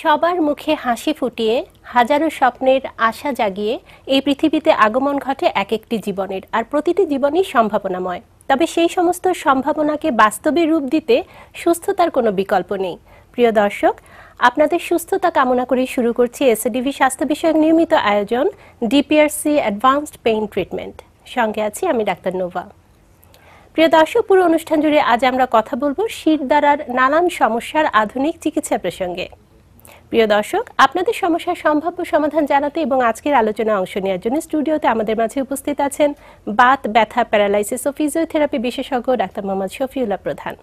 সবার মুখে হাসি ফুটিয়ে হাজারো স্বপ্নের আশা জাগিয়ে এই পৃথিবীতে আগমন ঘটে এক একটি জীবনের আর প্রতিটি জীবনই সম্ভাবনাময় তবে সেই সমস্ত সম্ভাবনাকে বাস্তবে রূপ দিতে সুস্থতার কোনো বিকল্প নেই প্রিয় দর্শক আপনাদের সুস্থতা কামনা করে শুরু করছি এসএডিভি স্বাস্থ্য বিষয়ক নিয়মিত আয়োজন ডিপিআরসি অ্যাডভান্সড পেইন ট্রিটমেন্ট সঙ্গে আছি আমি ডাক্তার নোভা প্রিয় দর্শক পুরো অনুষ্ঠান জুড়ে আজ আমরা কথা বলবো শির দ্বারার নানান সমস্যার আধুনিক চিকিৎসা প্রসঙ্গে প্রিয় দর্শক আপনাদের সমস্যার সম্ভাব্য সমাধান জানাতে এবং আজকের আলোচনায় অংশ নেওয়ার জন্য স্টুডিওতে আমাদের মাঝে উপস্থিত আছেন বাত ব্যথা প্যারালাইসিস ও ফিজিওথেরাপি বিশেষজ্ঞ ডাক্তার মোহাম্মদ শফিউল্লাহ প্রধান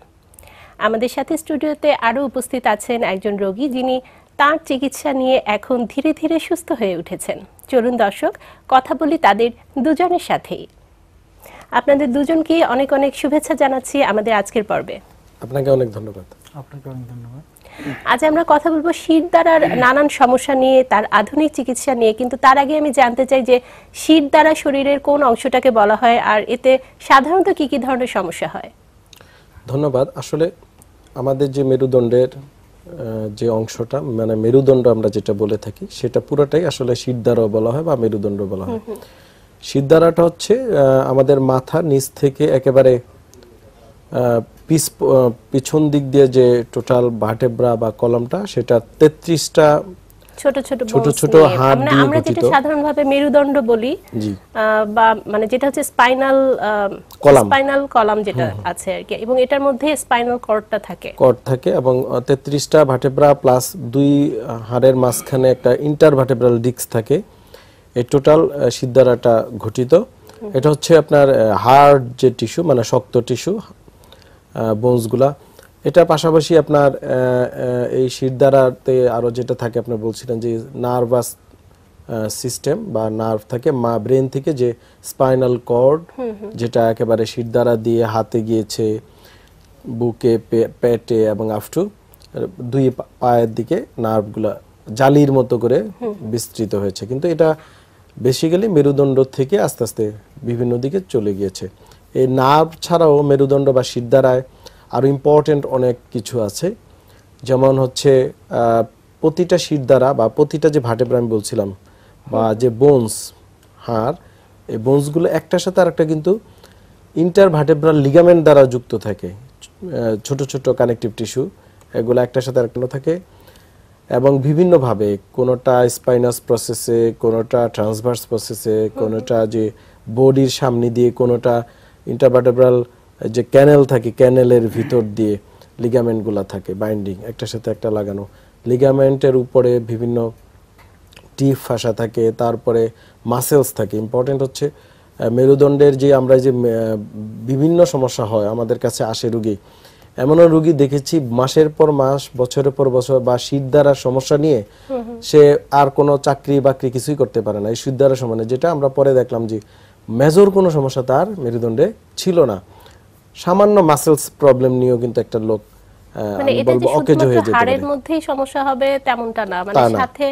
আমাদের সাথে স্টুডিওতে আরও উপস্থিত আছেন একজন রোগী যিনি তার চিকিৎসা নিয়ে এখন ধীরে ধীরে সুস্থ হয়ে উঠেছেন চলুন দর্শক কথা বলি তাদের দুজনের সাথেই আপনাদের দুজনকে অনেক অনেক শুভেচ্ছা জানাচ্ছি আমাদের আজকের পর্বে আপনাকে অনেক ধন্যবাদ আপনাকে অনেক ধন্যবাদ আজ আচ্ছা, আমরা কথা বলবো শিরদাঁড়ার নানান সমস্যা নিয়ে তার আধুনিক চিকিৎসা নিয়ে কিন্তু তার আগে আমি জানতে চাই যে দ্বারা শরীরের কোন অংশটাকে বলা হয় আর এতে সাধারণত কি কি ধরনের সমস্যা হয় ধন্যবাদ আসলে আমাদের যে মেরুদণ্ডের যে অংশটা মানে মেরুদণ্ড আমরা যেটা বলে থাকি সেটা পুরোটাই আসলে শিরদাঁড়াও বলা হয় বা মেরুদণ্ড বলা হয় দ্বারাটা হচ্ছে আমাদের মাথা নিচ থেকে একেবারে পিস পিছন দিক দিয়ে যে টোটাল ভাটেব্রা বা কলমটা সেটা তেত্রিশটা ছোট ছোট ছোট ছোট আমরা যেটা সাধারণভাবে মেরুদণ্ড বলি বা মানে যেটা হচ্ছে স্পাইনাল কলাম স্পাইনাল কলাম যেটা আছে আর কি এবং এটার মধ্যে স্পাইনাল কর্ডটা থাকে কর্ড থাকে এবং 33টা ভার্টেব্রা প্লাস দুই হাড়ের মাঝখানে একটা ইন্টারভার্টেব্রাল ডিস্ক থাকে এই টোটাল সিদ্ধারাটা ঘটিত এটা হচ্ছে আপনার হার্ড যে টিস্যু মানে শক্ত টিস্যু বোনসগুলা এটা পাশাপাশি আপনার এই শিরদারাতে আরও যেটা থাকে আপনার বলছিলেন যে নার্ভাস সিস্টেম বা নার্ভ থাকে মা ব্রেন থেকে যে স্পাইনাল কর্ড যেটা একেবারে শিরদারা দিয়ে হাতে গিয়েছে বুকে পেটে এবং আফটু দুই পায়ের দিকে নার্ভগুলা জালির মতো করে বিস্তৃত হয়েছে কিন্তু এটা বেসিক্যালি মেরুদণ্ড থেকে আস্তে আস্তে বিভিন্ন দিকে চলে গিয়েছে এই নার্ভ ছাড়াও মেরুদণ্ড বা শিরদারায় আরও ইম্পর্টেন্ট অনেক কিছু আছে যেমন হচ্ছে প্রতিটা শিরদারা বা প্রতিটা যে ভাটেপ্রা আমি বলছিলাম বা যে বোনস হার এই বোনসগুলো একটার সাথে আরেকটা কিন্তু ইন্টার ভাটেব্রাল লিগামেন্ট দ্বারা যুক্ত থাকে ছোট ছোট কানেকটিভ টিস্যু এগুলো একটার সাথে আরেকটা থাকে এবং বিভিন্নভাবে কোনোটা স্পাইনাস প্রসেসে কোনোটা ট্রান্সভার্স প্রসেসে কোনোটা যে বডির সামনে দিয়ে কোনোটা ইন্টারভার্টেব্রাল যে ক্যানেল থাকে ক্যানেলের ভিতর দিয়ে লিগামেন্টগুলো থাকে বাইন্ডিং একটার সাথে একটা লাগানো লিগামেন্টের উপরে বিভিন্ন টিপ ফাঁসা থাকে তারপরে মাসেলস থাকে ইম্পর্টেন্ট হচ্ছে মেরুদণ্ডের যে আমরা যে বিভিন্ন সমস্যা হয় আমাদের কাছে আসে রুগী এমনও রুগী দেখেছি মাসের পর মাস বছরের পর বছর বা শীত দ্বারা সমস্যা নিয়ে সে আর কোনো চাকরি বাকরি কিছুই করতে পারে না এই শীত দ্বারা সমানে যেটা আমরা পরে দেখলাম যে মেজর কোনো সমস্যা তার মেরুদণ্ডে ছিল না সামান্য মাসেলস প্রবলেম নিয়েও কিন্তু একটা লোক মানে মধ্যেই সমস্যা হবে তেমনটা না মানে সাথে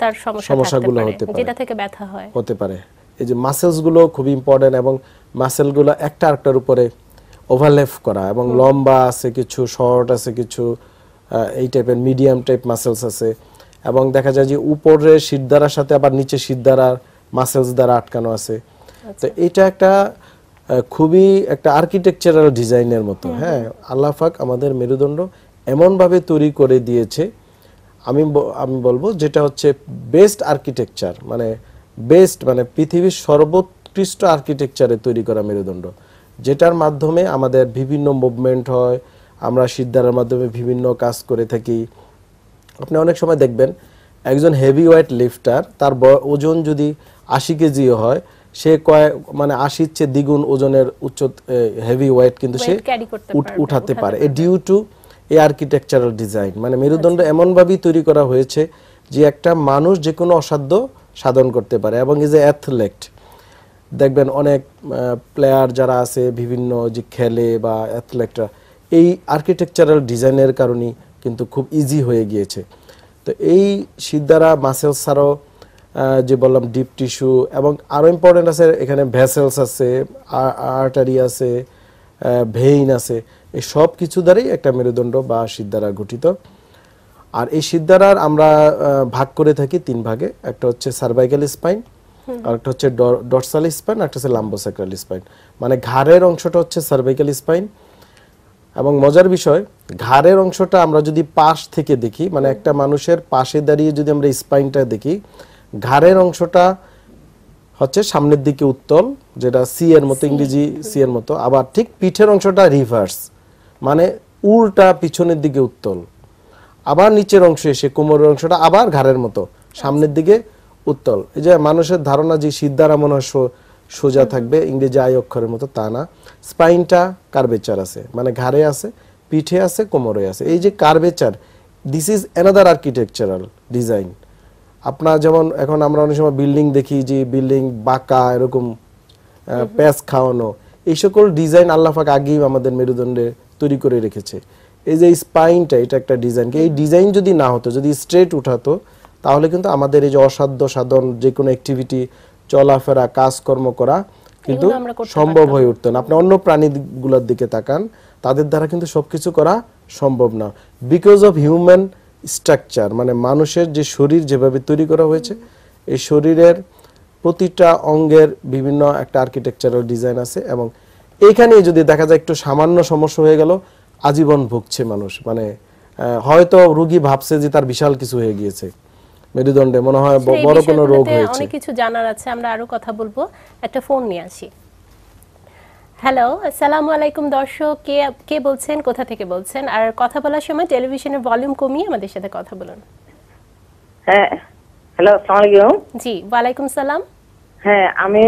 তার সমস্যা থাকতে পারে যেটা থেকে ব্যথা হয় হতে পারে এই যে মাসেলস গুলো ইম্পর্টেন্ট এবং মাসেল গুলো একটা আরেকটার উপরে ওভারল্যাপ করা এবং লম্বা আছে কিছু শর্ট আছে কিছু এই টাইপের মিডিয়াম টাইপ মাসেলস আছে এবং দেখা যায় যে উপরে শিরদারার সাথে আবার নিচে শিরদারার মাসেলস দ্বারা আটকানো আছে আচ্ছা। তো এটা একটা খুবই একটা আর্কিটেকচারাল ডিজাইনের মতো হ্যাঁ আল্লাহাক আমাদের মেরুদণ্ড এমনভাবে তৈরি করে দিয়েছে আমি আমি বলবো যেটা হচ্ছে বেস্ট আর্কিটেকচার মানে বেস্ট মানে পৃথিবীর সর্বোৎকৃষ্ট আর্কিটেকচারে তৈরি করা মেরুদণ্ড যেটার মাধ্যমে আমাদের বিভিন্ন মুভমেন্ট হয় আমরা সিদ্ধারের মাধ্যমে বিভিন্ন কাজ করে থাকি আপনি অনেক সময় দেখবেন একজন হেভি ওয়েট লিফটার তার ওজন যদি আশি কেজিও হয় সে কয় মানে আশির চেয়ে দ্বিগুণ ওজনের উচ্চ হেভি ওয়েট কিন্তু সে উঠাতে পারে এ due to a architectural design মানে মেরুদণ্ড আচ্ছা। এমনভাবেই তৈরি করা হয়েছে যে একটা মানুষ যে কোনো অসাধ্য সাধন করতে পারে এবং ইজ এ অ্যাথলেট দেখবেন অনেক প্লেয়ার যারা আছে বিভিন্ন যে খেলে বা অ্যাথলেটরা এই আর্কিটেকচারাল ডিজাইনের কারণেই কিন্তু খুব ইজি হয়ে গিয়েছে তো এই শীত দ্বারা মাসেল ছাড়াও যে বললাম ডিপ টিস্যু এবং আরও ইম্পর্টেন্ট আছে এখানে ভ্যাসেলস আছে আর্টারি আছে ভেইন আছে এই সব কিছু দ্বারাই একটা মেরুদণ্ড বা শীত দ্বারা গঠিত আর এই শীত দ্বারার আমরা ভাগ করে থাকি তিন ভাগে একটা হচ্ছে সার্ভাইকাল স্পাইন আর একটা হচ্ছে ডরসাল স্পাইন একটা হচ্ছে লাম্বোসাইক্রাল স্পাইন মানে ঘাড়ের অংশটা হচ্ছে সার্ভাইকাল স্পাইন এবং মজার বিষয় ঘাড়ের অংশটা আমরা যদি পাশ থেকে দেখি মানে একটা মানুষের পাশে দাঁড়িয়ে যদি আমরা স্পাইনটা দেখি ঘাড়ের অংশটা হচ্ছে সামনের দিকে উত্তল যেটা সি এর মতো ইংরেজি সি এর মতো আবার ঠিক পিঠের অংশটা রিভার্স মানে উড়টা পিছনের দিকে উত্তল আবার নিচের অংশ এসে কোমরের অংশটা আবার ঘাড়ের মতো সামনের দিকে উত্তল এই যে মানুষের ধারণা যে সিদ্ধারামন হয় সোজা থাকবে ইংরেজি আয় অক্ষরের মতো তা না স্পাইনটা কার্বেচার আছে মানে ঘাড়ে আছে পিঠে আছে কোমরে আছে এই যে curvature this is another architectural design আপনার যেমন এখন আমরা অনেক সময় বিল্ডিং দেখি যে বিল্ডিং বাঁকা এরকম প্যাঁচ খাওয়ানো এই সকল ডিজাইন আল্লাহাক আগেই আমাদের মেরুদণ্ডে তৈরি করে রেখেছে এই যে স্পাইনটা এটা একটা ডিজাইন এই ডিজাইন যদি না হতো যদি স্ট্রেট উঠাতো তাহলে কিন্তু আমাদের এই যে অসাধ্য সাধন যে কোনো অ্যাক্টিভিটি চলাফেরা কাজকর্ম করা কিন্তু সম্ভব হয়ে উঠতো না আপনি অন্য প্রাণীগুলোর দিকে তাকান তাদের দ্বারা কিন্তু সবকিছু করা সম্ভব না বিকজ অফ হিউম্যান স্ট্রাকচার মানে মানুষের যে শরীর যেভাবে তৈরি করা হয়েছে এই শরীরের প্রতিটা অঙ্গের বিভিন্ন একটা আর্কিটেকচারাল ডিজাইন আছে এবং এখানে যদি দেখা যায় একটু সামান্য সমস্যা হয়ে গেল আজীবন ভুগছে মানুষ মানে হয়তো রুগী ভাবছে যে তার বিশাল কিছু হয়ে গিয়েছে মেরুদণ্ডে মনে হয় আচ্ছা, বড় কোনো রোগ হয়েছে অনেক কিছু জানার আছে আমরা আরো কথা বলবো একটা ফোন নিয়ে আসি হ্যালো আসসালামু আলাইকুম দর্শক কে কে বলছেন কোথা থেকে বলছেন আর কথা বলার সময় টেলিভিশনের ভলিউম কমিয়ে আমাদের সাথে কথা বলুন হ্যাঁ হ্যালো আসসালামু আলাইকুম জি ওয়া আলাইকুম সালাম হ্যাঁ আমি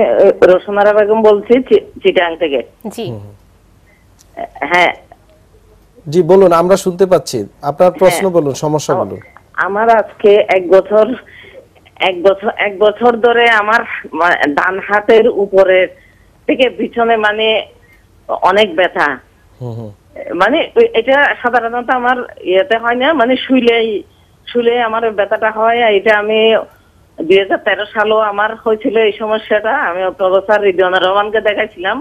রসমারা বেগম বলছি চিটাং থেকে জি হ্যাঁ জি বলুন আমরা শুনতে পাচ্ছি আপনার হ্যাঁ। প্রশ্ন বলুন সমস্যা বলুন আমার আজকে এক বছর এক বছর এক বছর ধরে আমার ডান হাতের উপরে থেকে পিছনে মানে অনেক ব্যথা মানে এটা সাধারণত আমার ইয়েতে হয় না মানে শুইলেই শুলে আমার ব্যথাটা হয় এটা আমি দুই হাজার তেরো সালও আমার হয়েছিল এই সমস্যাটা আমি প্রফেসর রিদওয়ানা রহমানকে দেখাইছিলাম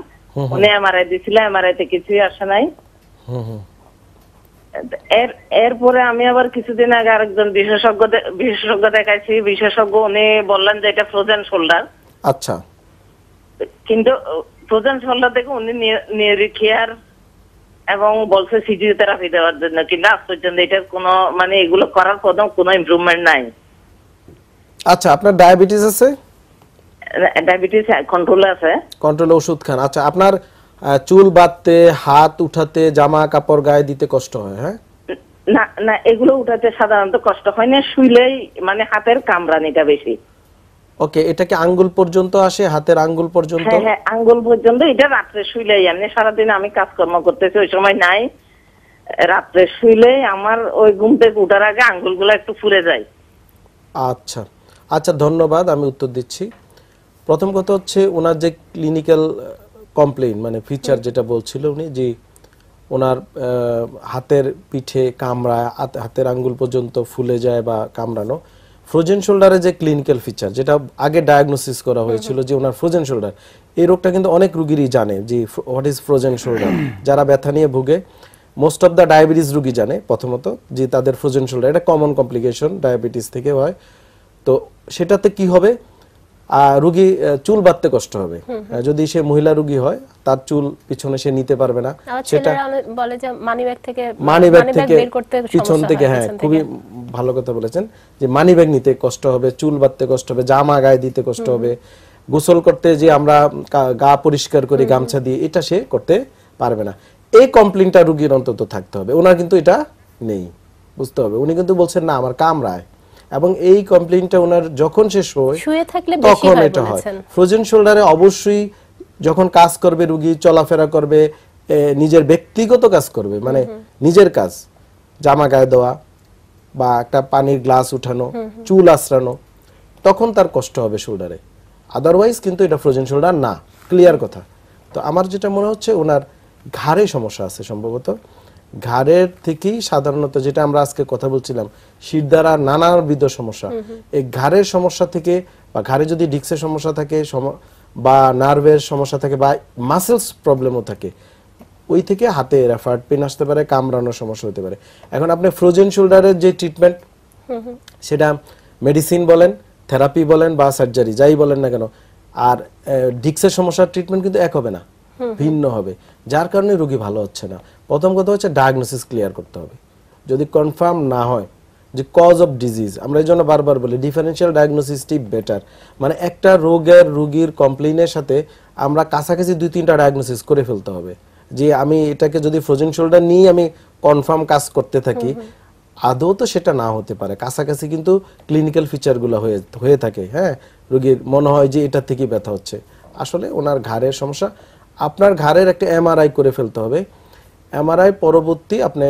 উনি এমআরআই দিয়েছিল এমআরআই তে কিছুই আসে নাই এর এরপরে আমি আবার কিছুদিন আগে আরেকজন বিশেষজ্ঞ বিশেষজ্ঞ দেখাইছি বিশেষজ্ঞ উনি বললেন যে এটা ফ্রোজেন শোল্ডার আচ্ছা কিন্তু ফ্রোজেন শোল্ডার দেখে উনি নিউরিকিয়ার এবং বলছে ফিজিওথেরাপি দেওয়ার জন্য কিন্তু আজ পর্যন্ত এটার কোনো মানে এগুলো করার কোনো কোনো ইমপ্রুভমেন্ট নাই আচ্ছা আপনার ডায়াবেটিস আছে ডায়াবেটিস হ্যাঁ, কন্ট্রোলে আছে কন্ট্রোলে ওষুধ খান আচ্ছা আপনার চুল বাঁধতে হাত উঠাতে জামা কাপড় গায়ে দিতে কষ্ট হয় হ্যাঁ না না এগুলো উঠাতে সাধারণত কষ্ট হয় না শুইলেই মানে হাতের কামড়ানিটা বেশি ওকে এটা কি আঙ্গুল পর্যন্ত আসে হাতের আঙ্গুল পর্যন্ত হ্যাঁ হ্যাঁ আঙ্গুল পর্যন্ত এটা রাত্রে শুইলেই এমনি সারাদিন আমি কাজকর্ম করতেছি ওই সময় নাই রাত্রে শুইলে আমার ওই ঘুম থেকে উঠার আগে আঙ্গুলগুলো একটু ফুলে যায় আচ্ছা আচ্ছা ধন্যবাদ আমি উত্তর দিচ্ছি প্রথম কথা হচ্ছে ওনার যে ক্লিনিক্যাল কমপ্লেন মানে ফিচার যেটা বলছিল উনি যে ওনার হাতের পিঠে কামড়া হাতের আঙ্গুল পর্যন্ত ফুলে যায় বা কামড়ানো ফ্রোজেন শোল্ডারে যে ক্লিনিক্যাল ফিচার যেটা আগে ডায়াগনোসিস করা হয়েছিল যে ওনার ফ্রোজেন শোল্ডার এই রোগটা কিন্তু অনেক রুগীরই জানে যে হোয়াট ইজ ফ্রোজেন শোল্ডার যারা ব্যথা নিয়ে ভুগে মোস্ট অফ দ্য ডায়াবেটিস রুগী জানে প্রথমত যে তাদের ফ্রোজেন শোল্ডার এটা কমন কমপ্লিকেশন ডায়াবেটিস থেকে হয় তো সেটাতে কি হবে রুগী চুল বাঁধতে কষ্ট হবে যদি সে মহিলা রুগী হয় তার চুল পিছনে সে নিতে পারবে না সেটা বলে যে মানি ব্যাগ থেকে মানি ব্যাগ থেকে পিছন থেকে হ্যাঁ খুবই ভালো কথা বলেছেন যে মানি ব্যাগ নিতে কষ্ট হবে চুল বাঁধতে কষ্ট হবে জামা গায়ে দিতে কষ্ট হবে গোসল করতে যে আমরা গা পরিষ্কার করি গামছা দিয়ে এটা সে করতে পারবে না এই কমপ্লেনটা রুগীর অন্তত থাকতে হবে ওনার কিন্তু এটা নেই বুঝতে হবে উনি কিন্তু বলছেন না আমার কামড়ায় এবং এই কমপ্লেইনটা ওনার যখন শেষ হয় শুয়ে থাকলে তখন এটা হয় ফ্রোজেন শোল্ডারে অবশ্যই যখন কাজ করবে রুগী চলাফেরা করবে নিজের ব্যক্তিগত কাজ করবে মানে নিজের কাজ জামা গায়ে দেওয়া বা একটা পানির গ্লাস উঠানো চুল আশ্রানো তখন তার কষ্ট হবে শোল্ডারে আদারওয়াইজ কিন্তু এটা ফ্রোজেন শোল্ডার না ক্লিয়ার কথা তো আমার যেটা মনে হচ্ছে ওনার ঘাড়ে সমস্যা আছে সম্ভবত ঘাড়ের থেকেই সাধারণত যেটা আমরা আজকে কথা বলছিলাম শির দ্বারা বিধ সমস্যা এই ঘাড়ের সমস্যা থেকে বা ঘাড়ে যদি ডিক্সের সমস্যা থাকে বা নার্ভের সমস্যা থাকে বা মাসেলস প্রবলেমও থাকে ওই থেকে হাতে রেফার্ড পেন আসতে পারে কামড়ানোর সমস্যা হতে পারে এখন আপনি ফ্রোজেন শোল্ডারের যে ট্রিটমেন্ট সেটা মেডিসিন বলেন থেরাপি বলেন বা সার্জারি যাই বলেন না কেন আর ডিক্সের সমস্যার ট্রিটমেন্ট কিন্তু এক হবে না ভিন্ন হবে যার কারণে রোগী ভালো হচ্ছে না প্রথম কথা হচ্ছে ডায়াগনোসিস ক্লিয়ার করতে হবে যদি কনফার্ম না হয় যে কজ অফ ডিজিজ আমরা এই জন্য বারবার বলি ডিফারেন্সিয়াল ডায়াগনোসিসটি বেটার মানে একটা রোগের রুগীর কমপ্লেনের সাথে আমরা কাছাকাছি দুই তিনটা ডায়াগনোসিস করে ফেলতে হবে যে আমি এটাকে যদি ফ্রোজেন শোল্ডার নিয়ে আমি কনফার্ম কাজ করতে থাকি আদৌ তো সেটা না হতে পারে কাছাকাছি কিন্তু ক্লিনিক্যাল ফিচারগুলো হয়ে হয়ে থাকে হ্যাঁ রুগীর মনে হয় যে এটা থেকে ব্যথা হচ্ছে আসলে ওনার ঘাড়ের সমস্যা আপনার ঘাড়ের একটা এমআরআই করে ফেলতে হবে এমআরআই পরবর্তী আপনি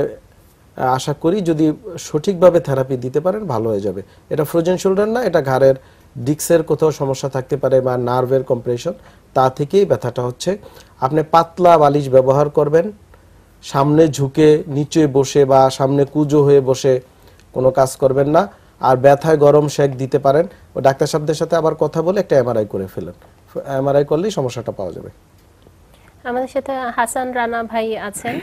আশা করি যদি সঠিকভাবে থেরাপি দিতে পারেন ভালো হয়ে যাবে এটা ফ্রোজেন শোল্ডার না এটা ঘাড়ের ডিক্সের কোথাও সমস্যা থাকতে পারে বা নার্ভের কম্প্রেশন তা থেকেই ব্যথাটা হচ্ছে আপনি পাতলা বালিশ ব্যবহার করবেন সামনে ঝুঁকে নিচে বসে বা সামনে কুজো হয়ে বসে কোনো কাজ করবেন না আর ব্যথায় গরম শেক দিতে পারেন ও ডাক্তার সাহেবদের সাথে আবার কথা বলে একটা এমআরআই করে ফেলেন এমআরআই করলেই সমস্যাটা পাওয়া যাবে আমাদের সাথে হাসান রানা ভাই আছেন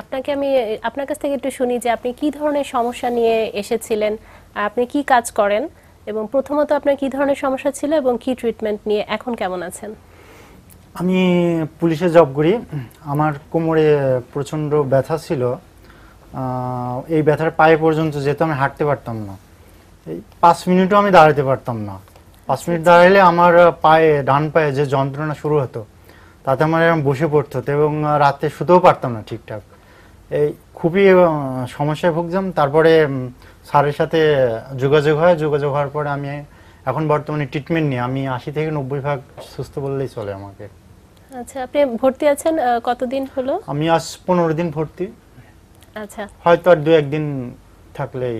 আপনাকে আমি আপনার কাছ থেকে একটু শুনি যে আপনি কি ধরনের সমস্যা নিয়ে এসেছিলেন আপনি কি কাজ করেন এবং প্রথমত আপনার কি ধরনের সমস্যা ছিল এবং কি ট্রিটমেন্ট নিয়ে এখন কেমন আছেন আমি পুলিশে জব করি আমার কোমরে প্রচণ্ড ব্যথা ছিল এই ব্যথার পায়ে পর্যন্ত যেতে আমি হাঁটতে পারতাম না এই পাঁচ মিনিটও আমি দাঁড়াতে পারতাম না পাঁচ মিনিট দাঁড়ালে আমার পায়ে ডান পায়ে যে যন্ত্রণা শুরু হতো তাতে আমার এরকম বসে পড়তে হতো এবং রাতে শুতেও পারতাম না ঠিকঠাক এই খুবই সমস্যায় ভুগতাম তারপরে স্যারের সাথে যোগাযোগ হয় যোগাযোগ হওয়ার পরে আমি এখন বর্তমানে ট্রিটমেন্ট নিই আমি আশি থেকে নব্বই ভাগ সুস্থ বললেই চলে আমাকে আচ্ছা আপনি ভর্তি আছেন কতদিন হলো আমি আজ পনেরো দিন ভর্তি আচ্ছা হয়তো আর দু একদিন থাকলেই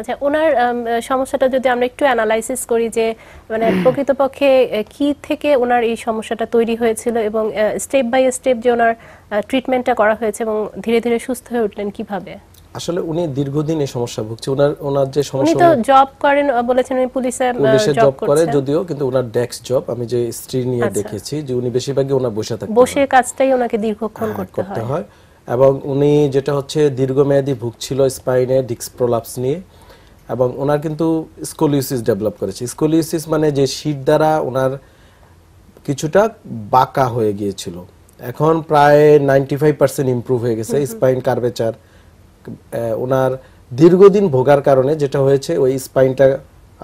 আচ্ছা ওনার সমস্যাটা যদি আমরা একটু অ্যানালাইসিস করি যে মানে প্রকৃতপক্ষে কি থেকে ওনার এই সমস্যাটা তৈরি হয়েছিল এবং স্টেপ বাই স্টেপ যে ওনার ট্রিটমেন্টটা করা হয়েছে এবং ধীরে ধীরে সুস্থ হয়ে উঠলেন কিভাবে আসলে উনি দীর্ঘদিন এই সমস্যা ভুগছে ওনার ওনার যে সমস্যা উনি তো জব করেন বলেছেন উনি পুলিশে পুলিশে জব করে যদিও কিন্তু ওনার ডেস্ক জব আমি যে স্ত্রী নিয়ে আচ্ছা। দেখেছি যে উনি বেশিরভাগই ওনা বসে থাকেন বসে কাজটাই ওনাকে দীর্ঘক্ষণ হ্যাঁ, করতে হয় এবং উনি যেটা হচ্ছে দীর্ঘমেয়াদী ভুগছিল স্পাইনে ডিস্ক প্রলাপস নিয়ে এবং ওনার কিন্তু স্কোলিউসিস ডেভেলপ করেছে স্কোলিউসিস মানে যে শীত দ্বারা ওনার কিছুটা বাঁকা হয়ে গিয়েছিল এখন প্রায় নাইনটি ফাইভ পার্সেন্ট ইম্প্রুভ হয়ে গেছে স্পাইন কার্ভেচার ওনার দীর্ঘদিন ভোগার কারণে যেটা হয়েছে ওই স্পাইনটা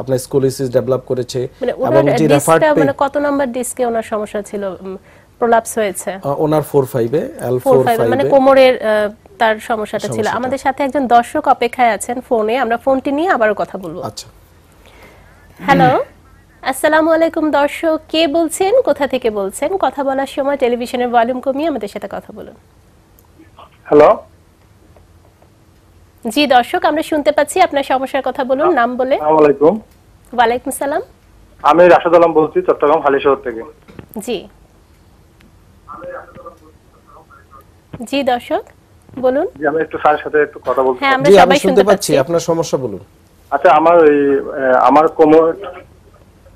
আপনার স্কোলিসিস ডেভেলপ করেছে মানে এবং যে রেফার্ড মানে কত নাম্বার ডিস্কে ওনার সমস্যা ছিল প্রলাপস হয়েছে ওনার ফোর ফাইভে এল ফোর 5 মানে কোমরের তার সমস্যাটা ছিল আমাদের সাথে একজন দর্শক অপেক্ষায় আছেন ফোনে আমরা ফোনটি নিয়ে আবারও কথা বলবো আচ্ছা। হ্যালো আসসালামু আলাইকুম দর্শক কে বলছেন কোথা থেকে বলছেন কথা বলার সময় টেলিভিশনের ভলিউম কমিয়ে আমাদের সাথে কথা বলুন হ্যালো জি দর্শক আমরা শুনতে পাচ্ছি আপনার সমস্যার কথা বলুন নাম বলে আসসালামু আলাইকুম ওয়া আলাইকুম সালাম আমি রাশেদ আলম বলছি চট্টগ্রাম হালি শহর থেকে জি জি দর্শক বলুন জি আমি একটু স্যারের সাথে একটু কথা বলতে হ্যাঁ আমরা সবাই শুনতে পাচ্ছি আপনার সমস্যা বলুন আচ্ছা আমার ওই আমার কোমর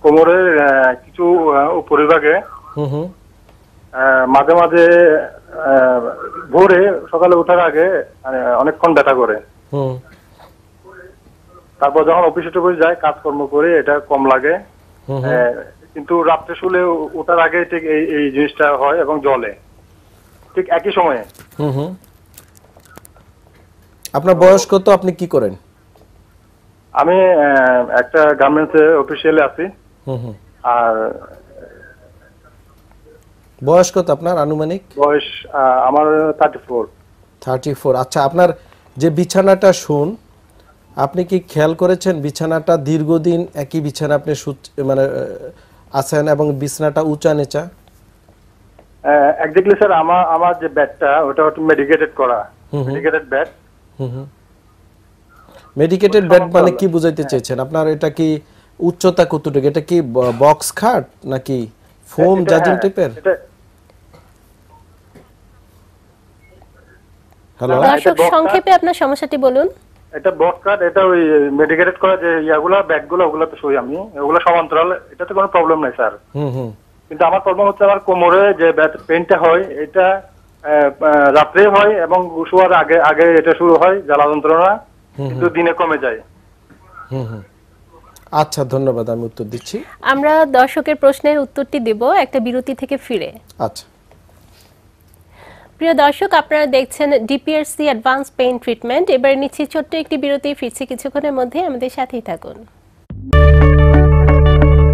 কোমরের কিছু উপরিভাগে হুম হুম মাঝে মাঝে ভোরে সকালে ওঠার আগে মানে অনেকক্ষণ ব্যথা করে হুম তারপর যখন অফিসে টফিসে যায় কাজকর্ম করে এটা কম লাগে কিন্তু রাত্রে শুলে ওঠার আগে ঠিক এই এই জিনিসটা হয় এবং জলে ঠিক একই সময়ে আপনার বয়স কত আপনি কি করেন আমি একটা গার্মেন্টস এর অফিসিয়ালে আছি আর বয়স কত আপনার আনুমানিক বয়স আমার 34 34 আচ্ছা আপনার যে বিছানাটা শুন আপনি কি খেয়াল করেছেন বিছানাটা দীর্ঘদিন একই বিছানা আপনি মানে আছেন এবং বিছানাটা উঁচা নেচা একজাক্টলি স্যার আমার আমার যে ব্যাটটা ওটা হচ্ছে মেডিকেটেড করা মেডিকেটেড ব্যাট মেডিকেটেড বেড মানে কি বুঝাইতে হ্যাঁ। চেয়েছেন আপনার এটা কি উচ্চতা কতটুকু এটা কি বক্স খাট নাকি ফোম জাজিং টাইপের হ্যালো দর্শক সংক্ষেপে আপনার সমস্যাটি বলুন এটা বক্স খাট এটা ওই মেডিকেটেড করা যে ইয়াগুলা ব্যাগগুলো ওগুলা তো সই আমি ওগুলা সমান্তরাল এটাতে কোনো প্রবলেম নাই স্যার হুম হুম কিন্তু আমার প্রবলেম হচ্ছে আমার কোমরে যে পেনটা হয় এটা রাত্রে হয় এবং শোয়ার আগে আগে এটা শুরু হয় জ্বালা যন্ত্রণা কিন্তু দিনে কমে যায় আচ্ছা ধন্যবাদ আমি উত্তর দিচ্ছি আমরা দর্শকের প্রশ্নের উত্তরটি দেব একটা বিরতি থেকে ফিরে আচ্ছা প্রিয় দর্শক আপনারা দেখছেন ডিপিআরসি অ্যাডভান্স পেইন ট্রিটমেন্ট এবারে নিচ্ছি ছোট্ট একটি বিরতি ফিরছি কিছুক্ষণের মধ্যে আমাদের সাথেই থাকুন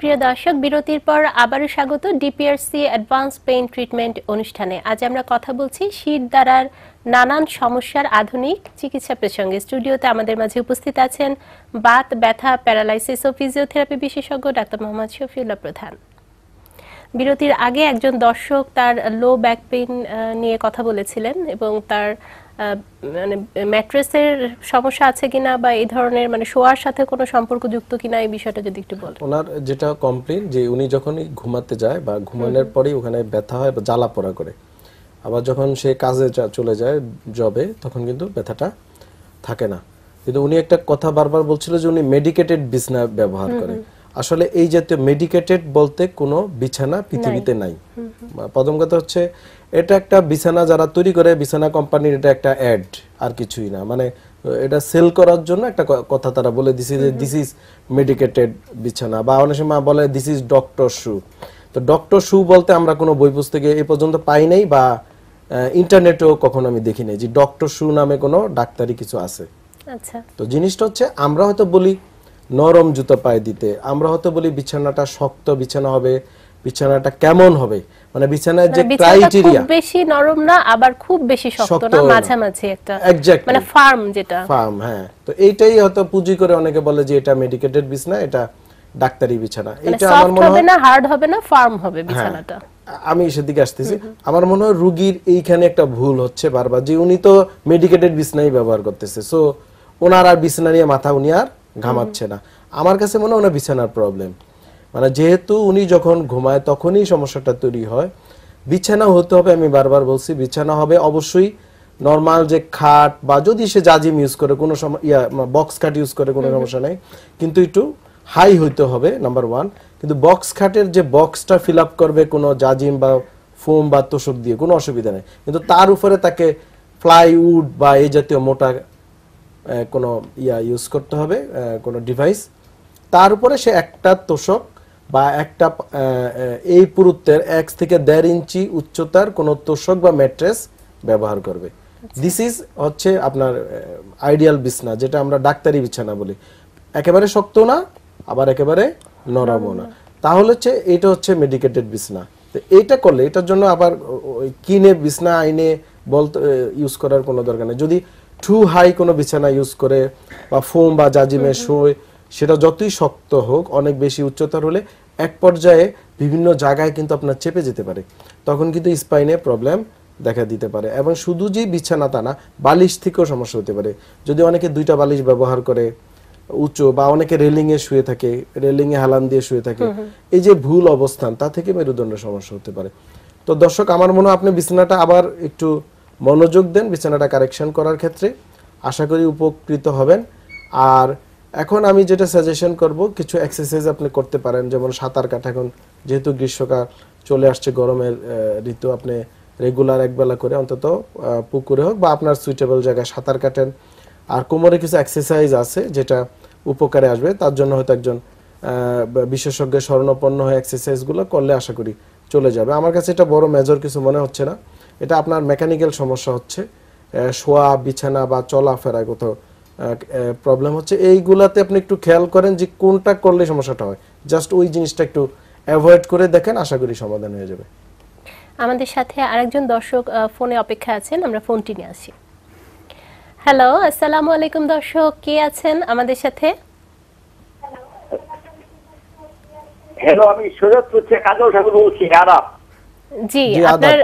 প্রিয় দর্শক বিরতির পর আবারও স্বাগত ডিপিআরসি অ্যাডভান্স পেইন ট্রিটমেন্ট অনুষ্ঠানে আজ আমরা কথা বলছি শীত দ্বারার নানান সমস্যার আধুনিক চিকিৎসা প্রসঙ্গে স্টুডিওতে আমাদের মাঝে উপস্থিত আছেন বাত ব্যথা প্যারালাইসিস ও ফিজিওথেরাপি বিশেষজ্ঞ ডাক্তার মোহাম্মদ শফিউল্লাহ প্রধান বিরতির আগে একজন দর্শক তার লো ব্যাক পেইন নিয়ে কথা বলেছিলেন এবং তার মানে ম্যাট্রেসের সমস্যা আছে কিনা বা এই ধরনের মানে শোয়ার সাথে কোনো সম্পর্কযুক্ত কিনা এই বিষয়টা যদি একটু বলেন ওনার যেটা কমপ্লেইন যে উনি যখনই ঘুমাতে যায় বা ঘুমানোর পরেই ওখানে ব্যথা হয় বা জ্বালা পোড়া করে আবার যখন সে কাজে চলে যায় জবে তখন কিন্তু ব্যথাটা থাকে না কিন্তু উনি একটা কথা বারবার বলছিল যে উনি মেডিকেটেড বিছনা ব্যবহার করে আসলে এই জাতীয় মেডিকেটেড বলতে কোনো বিছানা পৃথিবীতে নাই প্রথম কথা হচ্ছে এটা একটা বিছানা যারা তৈরি করে বিছানা কোম্পানির এটা একটা অ্যাড আর কিছুই না মানে এটা সেল করার জন্য একটা কথা তারা বলে দিছে যে দিস ইজ মেডিকেটেড বিছানা বা অনেক সময় বলে দিস ইজ ডক্টর শু তো ডক্টর শু বলতে আমরা কোনো বই পুস্তকে এ পর্যন্ত পাই নাই বা ইন্টারনেটেও কখনো আমি দেখি নাই যে ডক্টর শু নামে কোনো ডাক্তারি কিছু আছে আচ্ছা তো জিনিসটা হচ্ছে আমরা হয়তো বলি নরম জুতো পায়ে দিতে আমরা হয়তো বলি বিছানাটা শক্ত বিছানা হবে বিছানাটা কেমন হবে মানে বিছানার মানে যে ক্রাইটেরিয়া খুব বেশি নরম না আবার খুব বেশি শক্ত না মাঝামাঝি একটা মানে ফার্ম যেটা ফার্ম হ্যাঁ তো এইটাই হয়তো পুঁজি করে অনেকে বলে যে এটা মেডিকেটেড বিছানা এটা ডাক্তারি বিছানা মানে এটা আমার মনে হয় না হার্ড হবে না ফার্ম হবে হ্যাঁ। বিছানাটা আমি সেদিকে আসতেছি আমার মনে হয় রুগীর এইখানে একটা ভুল হচ্ছে বারবার যে উনি তো মেডিকেটেড বিছানাই ব্যবহার করতেছে সো ওনার আর বিছানা নিয়ে মাথা উনি আর ঘামাচ্ছে না আমার কাছে মনে হয় ওনার বিছানার প্রবলেম মানে যেহেতু উনি যখন ঘুমায় তখনই সমস্যাটা তৈরি হয় বিছানা হতে হবে আমি বারবার বলছি বিছানা হবে অবশ্যই নর্মাল যে খাট বা যদি সে জাজিম ইউজ করে কোনো ইয়া বক্স খাট ইউজ করে কোনো সমস্যা নেই কিন্তু একটু হাই হইতে হবে নাম্বার ওয়ান কিন্তু বক্স খাটের যে বক্সটা ফিল আপ করবে কোনো জাজিম বা ফোম বা তোষক দিয়ে কোনো অসুবিধা নেই কিন্তু তার উপরে তাকে প্লাইউড বা এই জাতীয় মোটা কোনো ইয়া ইউজ করতে হবে কোনো ডিভাইস তার উপরে সে একটা তোষক বা একটা এই পুরুত্বের এক থেকে দেড় ইঞ্চি উচ্চতার কোনো তোষক বা ম্যাট্রেস ব্যবহার করবে দিস আচ্ছা। ইজ হচ্ছে আপনার আইডিয়াল বিছনা যেটা আমরা ডাক্তারি বিছানা বলি একেবারে শক্ত না আবার একেবারে নরমও না তাহলে হচ্ছে এটা হচ্ছে মেডিকেটেড বিছনা তো এইটা করলে এটার জন্য আবার কিনে বিছনা আইনে বল ইউজ করার কোনো দরকার নেই যদি টু হাই কোনো বিছানা ইউজ করে বা ফোম বা জাজিমে শুয়ে সেটা যতই শক্ত হোক অনেক বেশি উচ্চতার হলে এক পর্যায়ে বিভিন্ন জায়গায় কিন্তু আপনার চেপে যেতে পারে তখন কিন্তু স্পাইনে প্রবলেম দেখা দিতে পারে এবং শুধু যে বিছানা তা না বালিশ থেকেও সমস্যা হতে পারে যদি অনেকে দুইটা বালিশ ব্যবহার করে উঁচু বা অনেকে রেলিংয়ে শুয়ে থাকে রেলিংয়ে হালান দিয়ে শুয়ে থাকে এই যে ভুল অবস্থান তা থেকে মেরুদণ্ডের সমস্যা হতে পারে তো দর্শক আমার মনে হয় আপনি বিছানাটা আবার একটু মনোযোগ দেন বিছানাটা কারেকশন করার ক্ষেত্রে আশা করি উপকৃত হবেন আর এখন আমি যেটা সাজেশন করব কিছু এক্সারসাইজ আপনি করতে পারেন যেমন সাঁতার কাটা এখন যেহেতু গ্রীষ্মকাল চলে আসছে গরমের ঋতু আপনি রেগুলার একবেলা করে অন্তত পুকুরে হোক বা আপনার সুইটেবল জায়গায় সাঁতার কাটেন আর কোমরে কিছু এক্সারসাইজ আছে যেটা উপকারে আসবে তার জন্য হয়তো একজন বিশেষজ্ঞের স্বর্ণপন্ন হয়ে এক্সারসাইজগুলো করলে আশা করি চলে যাবে আমার কাছে এটা বড় মেজর কিছু মনে হচ্ছে না এটা আপনার মেকানিক্যাল সমস্যা হচ্ছে শোয়া বিছানা বা চলাফেরা কোথাও প্রবলেম হচ্ছে এইগুলাতে আপনি একটু খেয়াল করেন যে কোনটা করলে সমস্যাটা হয় জাস্ট ওই জিনিসটা একটু অ্যাভয়েড করে দেখেন আশা করি সমাধান হয়ে যাবে আমাদের সাথে আরেকজন দর্শক ফোনে অপেক্ষা আছেন আমরা ফোনটি নিয়ে আসি হ্যালো আসসালামু আলাইকুম দর্শক কে আছেন আমাদের সাথে হ্যালো আমি সৈয়দপুর থেকে কাজল ঠাকুর বলছি আরাফ জি আপনার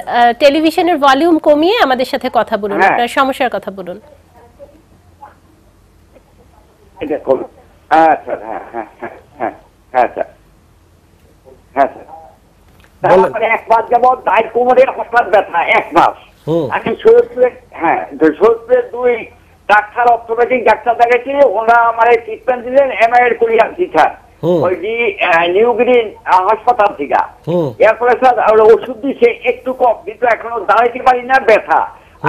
টেলিভিশনের ভলিউম কমিয়ে আমাদের সাথে কথা বলুন হ্যাঁ। আপনার সমস্যার কথা বলুন হ্যাঁ হ্যাঁ, হ্যাঁ হ্যাঁ হ্যাঁ হ্যাঁ স্যার হ্যাঁ স্যার এক মাস ব্যথা এক মাস হ্যাঁ দুই ডাক্তার দেখেছি ওনারা আমার ট্রিটমেন্ট দিলেন এমআইয়ের কোরিয়ান চিকিৎসা ওই যে নিউগ্রিন হাসপাতাল থেকে এরপরে স্যার ওষুধ দিছে একটু কম কিন্তু এখনো দাঁড়াইতে পারি না ব্যথা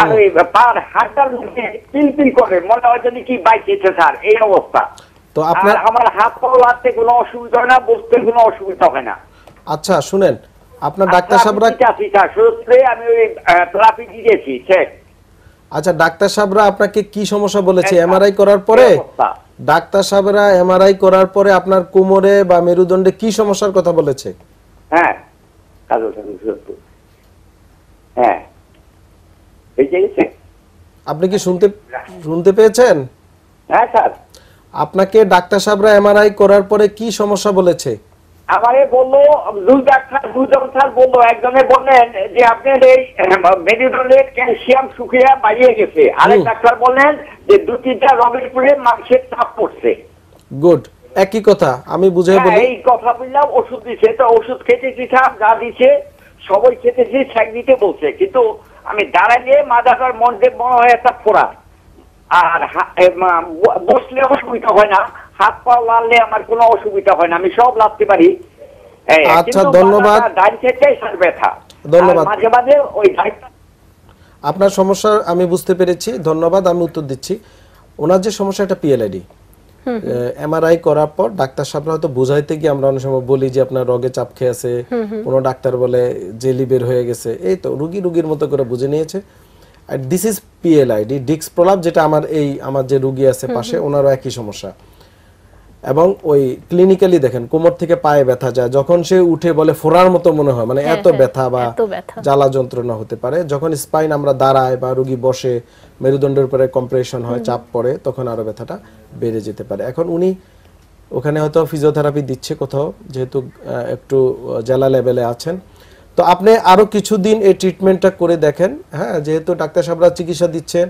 আর পার হাতটার মধ্যে পিল করে মনে হয় যদি কি বাইকেছে স্যার এই অবস্থা তো আপনার আমার হাত পাও হাতে কোনো অসুবিধা হয় না বসতে কোনো অসুবিধা হয় না আচ্ছা শুনেন আপনার আচ্ছা, ডাক্তার সাহেবরা আমি ওই থেরাপি দিয়েছি আচ্ছা ডাক্তার সাহেবরা আপনাকে কি সমস্যা বলেছে এমআরআই করার পরে ডাক্তার সাহেবরা এমআরআই করার পরে আপনার কোমরে বা মেরুদণ্ডে কি সমস্যার কথা বলেছে হ্যাঁ হ্যাঁ আপনি কি শুনতে শুনতে পেয়েছেন হ্যাঁ স্যার আপনাকে ডাক্তার সাহেবরা এমআরআই করার পরে কি সমস্যা বলেছে আমারে বললো দুজন স্যার দুজন স্যার বললো একজনে বললেন যে আপনার এই মেরুদণ্ডের ক্যালসিয়াম শুকিয়ে বাড়িয়ে গেছে আরেক ডাক্তার বললেন যে দু তিনটা মাংসের চাপ পড়ছে গুড একই কথা আমি বুঝে হ্যাঁ, বলি এই কথা বললাম ওষুধ দিছে তো ওষুধ খেতে দিতাম যা দিছে সবাই খেতে দিয়ে ছাই দিতে বলছে কিন্তু আমি দাঁড়াইলে মাদাকার মন্ডে মনে হয় একটা ফোড়া আর বসলে অসুবিধা হয় না হাত পা লাড়লে আমার কোনো অসুবিধা হয় না আমি সব লাড়তে পারি হ্যাঁ, আচ্ছা ধন্যবাদ ডান স্যার ব্যথা ধন্যবাদ মাঝে মাঝে ওই আপনার সমস্যা আমি বুঝতে পেরেছি ধন্যবাদ আমি উত্তর দিচ্ছি ওনার যে সমস্যা এটা পিএলআইডি এমআরআই করার পর ডাক্তার সাহেব হয়তো বুঝাইতে গিয়ে আমরা অনেক সময় বলি যে আপনার রগে চাপ খেয়ে আছে কোনো ডাক্তার বলে জেলি বের হয়ে গেছে এই তো রুগী রুগীর মতো করে বুঝে নিয়েছে আর দিস ইজ পিএলআইডি ডিক্স প্রলাপ যেটা আমার এই আমার যে রুগী আছে পাশে ওনারও একই সমস্যা এবং ওই ক্লিনিক্যালি দেখেন কোমর থেকে পায়ে ব্যথা যায় যখন সে উঠে বলে ফোরার মতো মনে হয় মানে হ্যাঁ, হ্যাঁ, এত ব্যথা বা জ্বালা যন্ত্রণা হতে পারে যখন স্পাইন আমরা দাঁড়ায় বা রুগী বসে মেরুদণ্ডের উপরে কম্প্রেশন হয় চাপ পড়ে তখন আরো ব্যথাটা বেড়ে যেতে পারে এখন উনি ওখানে হয়তো ফিজিওথেরাপি দিচ্ছে কোথাও যেহেতু একটু জেলা লেভেলে আছেন তো আপনি আরো কিছুদিন এই ট্রিটমেন্টটা করে দেখেন হ্যাঁ যেহেতু ডাক্তার সাহেবরা চিকিৎসা দিচ্ছেন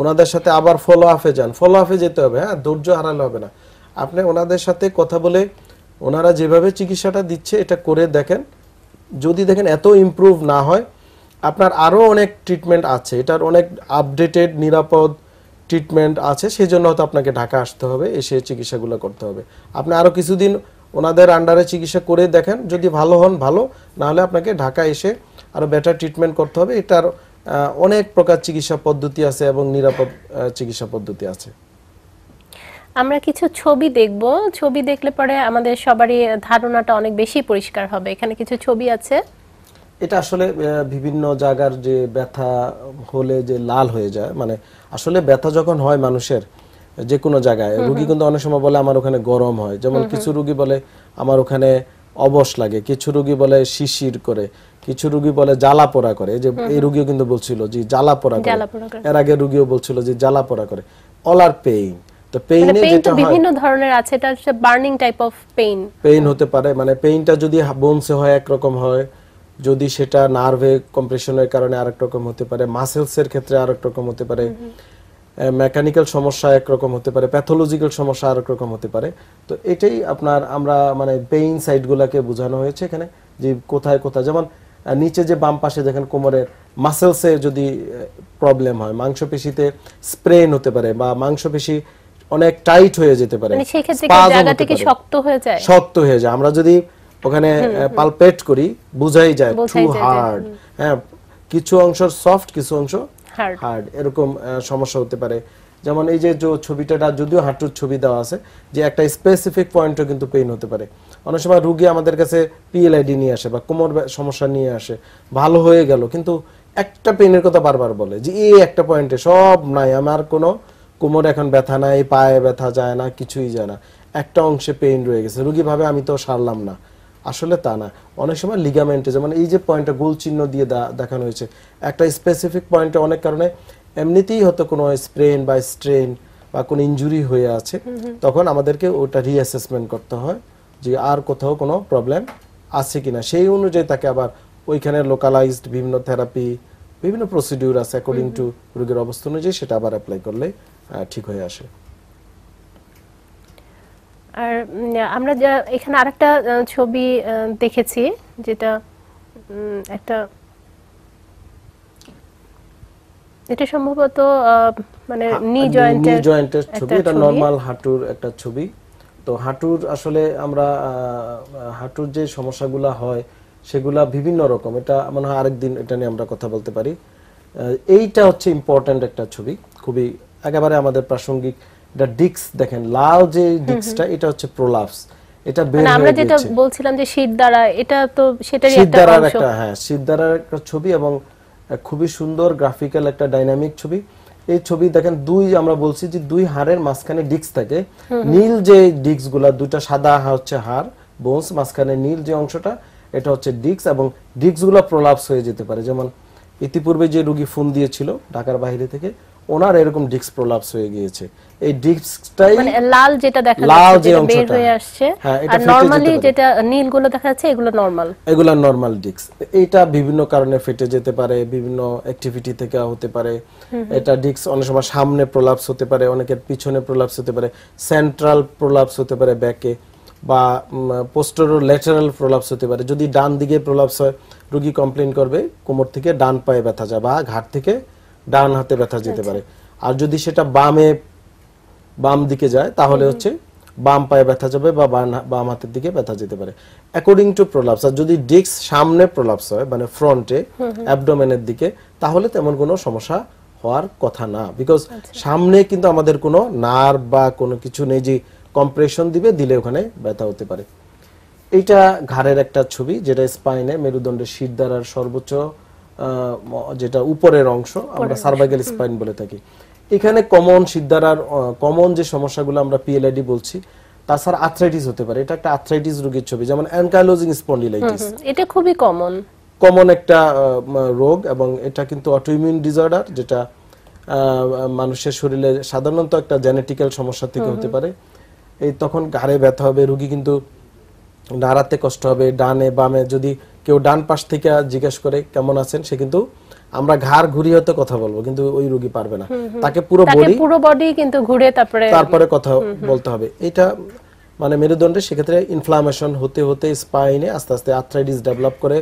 ওনাদের সাথে আবার ফলো আপে যান ফলো আপে যেতে হবে হ্যাঁ ধৈর্য হারালে হবে না আপনি ওনাদের সাথে কথা বলে ওনারা যেভাবে চিকিৎসাটা দিচ্ছে এটা করে দেখেন যদি দেখেন এত ইম্প্রুভ না হয় আপনার আরও অনেক ট্রিটমেন্ট আছে এটার অনেক আপডেটেড নিরাপদ ট্রিটমেন্ট আছে সেই জন্য হয়তো আপনাকে ঢাকা আসতে হবে এসে চিকিৎসাগুলো করতে হবে আপনি আরও কিছুদিন ওনাদের আন্ডারে চিকিৎসা করে দেখেন যদি ভালো হন ভালো নাহলে আপনাকে ঢাকা এসে আরও বেটার ট্রিটমেন্ট করতে হবে এটার অনেক প্রকার চিকিৎসা পদ্ধতি আছে এবং নিরাপদ চিকিৎসা পদ্ধতি আছে আমরা কিছু ছবি দেখব ছবি দেখলে পরে আমাদের সবারই ধারণাটা অনেক বেশি পরিষ্কার হবে এখানে কিছু ছবি আছে এটা আসলে বিভিন্ন জায়গার যে ব্যথা হলে যে লাল হয়ে যায় মানে আসলে ব্যথা যখন হয় মানুষের যে কোনো জায়গায় রুগী কিন্তু অনেক সময় বলে আমার ওখানে গরম হয় যেমন কিছু রুগী বলে আমার ওখানে অবশ লাগে কিছু রুগী বলে শিশির করে কিছু রুগী বলে জ্বালা পোড়া করে যে এই রুগীও কিন্তু বলছিল যে জ্বালা পোড়া করে এর আগে রুগীও বলছিল যে জ্বালা পোড়া করে অল আর পেইন মানে তো পেইনে যেটা পেইনটা যদি হয় একরকম হয় যদি সেটা নার্ভে কম্প্রেশনের কারণে আরেক রকম হতে পারে মাসেলসের ক্ষেত্রে আরেক রকম হতে পারে মেকানিক্যাল সমস্যা একরকম হতে পারে প্যাথোলজিক্যাল সমস্যা আরেক রকম হতে পারে তো এটাই আপনার আমরা মানে পেইন সাইড গুলাকে বোঝানো হয়েছে এখানে যে কোথায় কোথায় যেমন নিচে যে বাম পাশে দেখেন কোমরের মাসেলসে যদি প্রবলেম হয় মাংসপেশিতে স্প্রেন হতে পারে বা মাংসপেশি অনেক টাইট হয়ে যেতে মানে পারে শক্ত হয়ে যায় শক্ত হয়ে যায় আমরা যদি ওখানে পালপেট করি বুঝাই যায় টু হার্ড হ্যাঁ কিছু অংশ সফট কিছু অংশ হার্ড এরকম সমস্যা হতে পারে যেমন এই যে ছবিটা যদিও হাঁটুর ছবি দেওয়া আছে যে একটা স্পেসিফিক পয়েন্টও কিন্তু পেইন হতে পারে অনেক সময় রুগী আমাদের কাছে পিএলআইডি নিয়ে আসে বা কোমর সমস্যা নিয়ে আসে ভালো হয়ে গেল কিন্তু একটা পেনের কথা বারবার বলে যে এই একটা পয়েন্টে সব নাই আমার কোনো কোমরে এখন ব্যথা নাই পায়ে ব্যথা যায় না কিছুই যায় না একটা অংশে পেইন রয়ে গেছে রুগী ভাবে আমি তো সারলাম না আসলে তা না অনেক সময় লিগামেন্টে যেমন এই যে পয়েন্টটা গোল চিহ্ন দিয়ে দেখানো হয়েছে একটা স্পেসিফিক পয়েন্টে অনেক কারণে এমনিতেই হয়তো কোনো স্প্রেন বা স্ট্রেন বা কোনো ইঞ্জুরি হয়ে আছে তখন আমাদেরকে ওটা রিঅ্যাসেসমেন্ট করতে হয় যে আর কোথাও কোনো প্রবলেম আছে কিনা সেই অনুযায়ী তাকে আবার ওইখানে লোকালাইজড বিভিন্ন থেরাপি বিভিন্ন প্রসিডিউর আছে অ্যাকর্ডিং টু রোগীর অবস্থা অনুযায়ী সেটা আবার অ্যাপ্লাই করলে ঠিক হয়ে আসে আর আমরা এখানে আরেকটা ছবি দেখেছি যেটা একটা এটা সম্ভবত মানে নি জয়েন্টের নি জয়েন্টের ছবি এটা নরমাল হাঁটুর একটা ছবি তো হাঁটুর আসলে আমরা হাঁটুর যে সমস্যাগুলো হয় সেগুলা বিভিন্ন রকম এটা মনে হয় আরেকদিন এটা নিয়ে আমরা কথা বলতে পারি এইটা হচ্ছে ইম্পর্ট্যান্ট একটা ছবি খুবই একেবারে আমাদের প্রাসঙ্গিক এটা ডিক্স দেখেন লাল যে ডিক্সটা এটা হচ্ছে প্রোলাপস এটা মানে আমরা যেটা বলছিলাম যে শীত দ্বারা এটা তো সেটারই একটা অংশ একটা হ্যাঁ শীত একটা ছবি এবং খুবই সুন্দর গ্রাফিক্যাল একটা ডাইনামিক ছবি এই ছবি দেখেন দুই আমরা বলছি যে দুই হাড়ের মাঝখানে ডিক্স থাকে নীল যে ডিক্স গুলা দুইটা সাদা হচ্ছে হাড় বোনস মাঝখানে নীল যে অংশটা এটা হচ্ছে ডিক্স এবং ডিক্স গুলা প্রলাপস হয়ে যেতে পারে যেমন ইতিপূর্বে যে রুগী ফোন দিয়েছিল ঢাকার বাইরে থেকে ওনার এরকম ডিস্ক প্রলাপস হয়ে গিয়েছে এই ডিস্কটাই মানে লাল যেটা দেখা লাল যে অংশটা বের হয়ে আসছে হ্যাঁ, আর নরমালি যেটা নীল গুলো দেখা যাচ্ছে এগুলো নরমাল এগুলো নরমাল ডিস্ক এটা বিভিন্ন কারণে ফেটে যেতে পারে বিভিন্ন অ্যাক্টিভিটি থেকে হতে পারে এটা ডিস্ক অনেক সময় সামনে প্রলাপস হতে পারে অনেকের পিছনে প্রলাপস হতে পারে সেন্ট্রাল প্রলাপস হতে পারে ব্যাকে বা পোস্টেরো ল্যাটারাল প্রলাপস হতে পারে যদি ডান দিকে প্রলাপস হয় রোগী কমপ্লেন করবে কোমর থেকে ডান পায়ে ব্যথা যায় বা ঘাট থেকে ডান হাতে ব্যথা যেতে আচ্ছা। পারে আর যদি সেটা বামে বাম দিকে যায় তাহলে হচ্ছে বাম পায়ে ব্যথা যাবে বা বাম হাতের দিকে ব্যথা যেতে পারে অ্যাকর্ডিং টু প্রলাপস আর যদি ডিস্ক সামনে প্রলাপস হয় মানে ফ্রন্টে অ্যাবডোমেনের দিকে তাহলে তেমন কোনো সমস্যা হওয়ার কথা না বিকজ আচ্ছা। সামনে কিন্তু আমাদের কোনো নার্ভ বা কোনো কিছু নেই যে কম্প্রেশন দিবে দিলে ওখানে ব্যথা হতে পারে এটা ঘাড়ের একটা ছবি যেটা স্পাইনে মেরুদণ্ডের শির দ্বারার সর্বোচ্চ যেটা উপরের অংশ আমরা সার্ভাইকাল স্পাইন বলে থাকি এখানে কমন সিদ্ধারার কমন যে সমস্যাগুলো আমরা পিএলআইডি বলছি তাছাড়া আর্থ্রাইটিস হতে পারে এটা একটা আর্থ্রাইটিস রোগীর ছবি যেমন অ্যানকাইলোজিং স্পন্ডিলাইটিস এটা খুবই কমন কমন একটা রোগ এবং এটা কিন্তু অটোইমিউন ডিসঅর্ডার যেটা মানুষের শরীরে সাধারণত একটা জেনেটিক্যাল সমস্যা থেকে হতে পারে এই তখন ঘাড়ে ব্যথা হবে রোগী কিন্তু দাঁড়াতে কষ্ট হবে ডানে বামে যদি কেউ ডান পাশ থেকে জিজ্ঞেস করে কেমন আছেন সে কিন্তু আমরা ঘর ঘুরিয়ে হয়তো কথা বলবো কিন্তু ওই রোগী পারবে না তাকে পুরো বডি পুরো বডি কিন্তু ঘুরে তারপরে তারপরে কথা বলতে হবে এটা মানে মেরুদণ্ডে সেক্ষেত্রে ইনফ্লামেশন হতে হতে স্পাইনে আস্তে আস্তে আর্থ্রাইটিস ডেভেলপ করে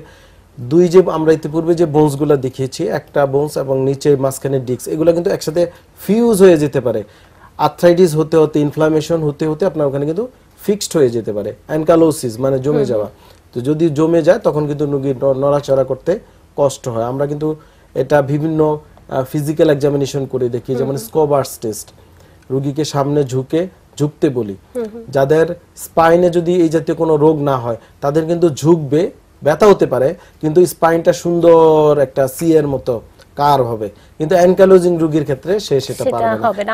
দুই যে আমরা ইতিপূর্বে যে বোনস গুলো দেখিয়েছি একটা বোনস এবং নিচে মাঝখানে ডিক্স এগুলো কিন্তু একসাথে ফিউজ হয়ে যেতে পারে আর্থ্রাইটিস হতে হতে ইনফ্লামেশন হতে হতে আপনার ওখানে কিন্তু ফিক্সড হয়ে যেতে পারে অ্যানকালোসিস মানে জমে যাওয়া তো যদি জমে যায় তখন কিন্তু রুগীর নড়াচড়া করতে কষ্ট হয় আমরা কিন্তু এটা বিভিন্ন ফিজিক্যাল এক্সামিনেশন করে দেখি যেমন স্কোবার্স টেস্ট রুগীকে সামনে ঝুঁকে ঝুঁকতে বলি যাদের স্পাইনে যদি এই জাতীয় কোনো রোগ না হয় তাদের কিন্তু ঝুঁকবে ব্যথা হতে পারে কিন্তু স্পাইনটা সুন্দর একটা সি এর মতো কার হবে কিন্তু অ্যানকালোজিং রোগীর ক্ষেত্রে সে সেটা পারবে না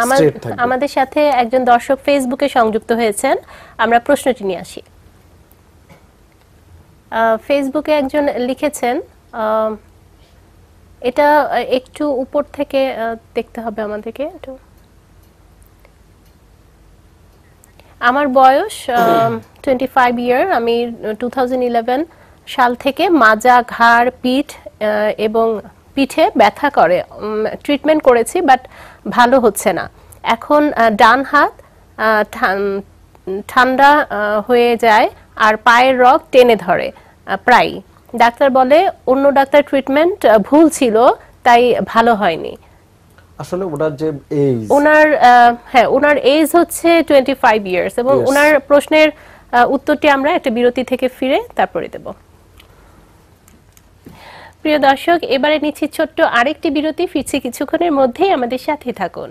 আমাদের সাথে একজন দর্শক ফেসবুকে সংযুক্ত হয়েছেন আমরা প্রশ্নটি নিয়ে আসি ফেসবুকে একজন লিখেছেন এটা একটু উপর থেকে দেখতে হবে আমাদেরকে একটু আমার বয়স টোয়েন্টি ফাইভ ইয়ার আমি টু সাল থেকে মাজা ঘাড় পিঠ এবং পিঠে ব্যথা করে ট্রিটমেন্ট করেছি বাট ভালো হচ্ছে না এখন ডান হাত ঠান্ডা হয়ে যায় আর পায়ের রগ টেনে ধরে প্রায় ডাক্তার বলে অন্য ডাক্তার ট্রিটমেন্ট ভুল ছিল তাই ভালো হয়নি আসলে ওনার যে এজ ওনার হ্যাঁ ওনার এজ হচ্ছে 25 ইয়ার্স এবং ওনার প্রশ্নের উত্তরটি আমরা একটা বিরতি থেকে ফিরে তারপরে দেব প্রিয় দর্শক এবারে নিচ্ছি ছোট্ট আরেকটি বিরতি ফিরছি কিছুক্ষণের মধ্যেই আমাদের সাথে থাকুন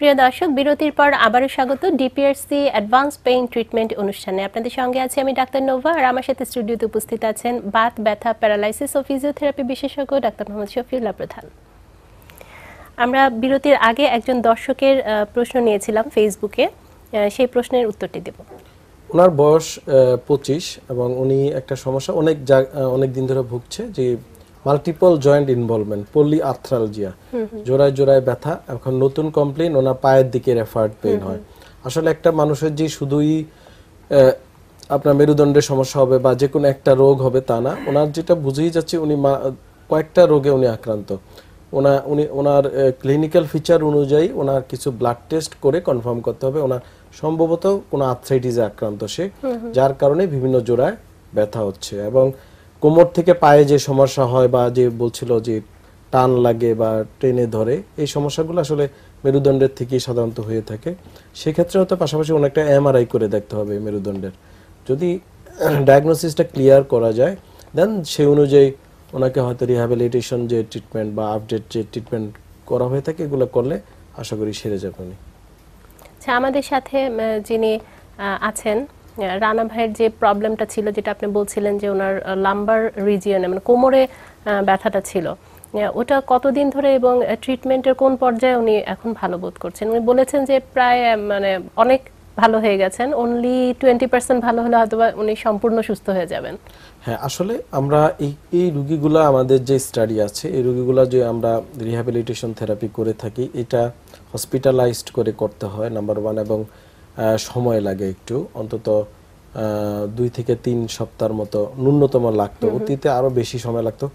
প্রিয় দর্শক বিরতির পর আবারও স্বাগত ডিপিআরসি অ্যাডভান্স পেইন ট্রিটমেন্ট অনুষ্ঠানে আপনাদের সঙ্গে আছি আমি ডাক্তার নোভা আর আমার সাথে স্টুডিওতে উপস্থিত আছেন বাত ব্যথা প্যারালাইসিস ও ফিজিওথেরাপি বিশেষজ্ঞ ডাক্তার মোহাম্মদ শফিউল্লাহ প্রধান আমরা বিরতির আগে একজন দর্শকের প্রশ্ন নিয়েছিলাম ফেসবুকে সেই প্রশ্নের উত্তরটি দেব ওনার বয়স পঁচিশ এবং উনি একটা সমস্যা অনেক অনেক দিন ধরে ভুগছে যে multiple joint involvement poly arthralgia জোড়ায় জোড়ায় ব্যথা এখন নতুন কমপ্লেন ওনার পায়ের দিকে রেফার্ড পেইন হয় আসলে একটা মানুষের যে শুধুই আপনার মেরুদণ্ডের সমস্যা হবে বা যে কোনো একটা রোগ হবে তা না ওনার যেটা বুঝেই যাচ্ছে উনি কয়েকটা রোগে উনি আক্রান্ত ওনা উনি ওনার ক্লিনিক্যাল ফিচার অনুযায়ী ওনার কিছু ব্লাড টেস্ট করে কনফার্ম করতে হবে ওনার সম্ভবত কোনো আর্থ্রাইটিসে আক্রান্ত সে যার কারণে বিভিন্ন জোড়ায় ব্যথা হচ্ছে এবং কোমর থেকে পায়ে যে সমস্যা হয় বা যে বলছিল যে টান লাগে বা ট্রেনে ধরে এই সমস্যাগুলো আসলে মেরুদণ্ডের থেকেই সাধারণত হয়ে থাকে সেক্ষেত্রে হয়তো পাশাপাশি অনেকটা এমআরআই করে দেখতে হবে মেরুদণ্ডের যদি ডায়াগনোসিসটা ক্লিয়ার করা যায় দেন সেই অনুযায়ী ওনাকে হয়তো রিহ্যাবিলিটেশন যে ট্রিটমেন্ট বা আপডেট যে ট্রিটমেন্ট করা হয়ে থাকে এগুলো করলে আশা করি সেরে যাবেন আচ্ছা, আমাদের সাথে যিনি আছেন রানা ভাইয়ের যে প্রবলেমটা ছিল যেটা আপনি বলছিলেন যে ওনার লাম্বার রিজিয়নে মানে কোমরে ব্যথাটা ছিল ওটা কতদিন ধরে এবং ট্রিটমেন্টের কোন পর্যায়ে উনি এখন ভালো বোধ করছেন উনি বলেছেন যে প্রায় মানে অনেক ভালো হয়ে গেছেন অনলি টোয়েন্টি পার্সেন্ট ভালো হলে হয়তো উনি সম্পূর্ণ সুস্থ হয়ে যাবেন হ্যাঁ আসলে আমরা এই এই রুগীগুলা আমাদের যে স্টাডি আছে এই রুগীগুলা যে আমরা রিহ্যাবিলিটেশন থেরাপি করে থাকি এটা হসপিটালাইজড করে করতে হয় নাম্বার ওয়ান এবং সময় লাগে একটু অন্তত দুই থেকে তিন সপ্তাহের মতো ন্যূনতম লাগতো অতীতে আরও বেশি সময় লাগতো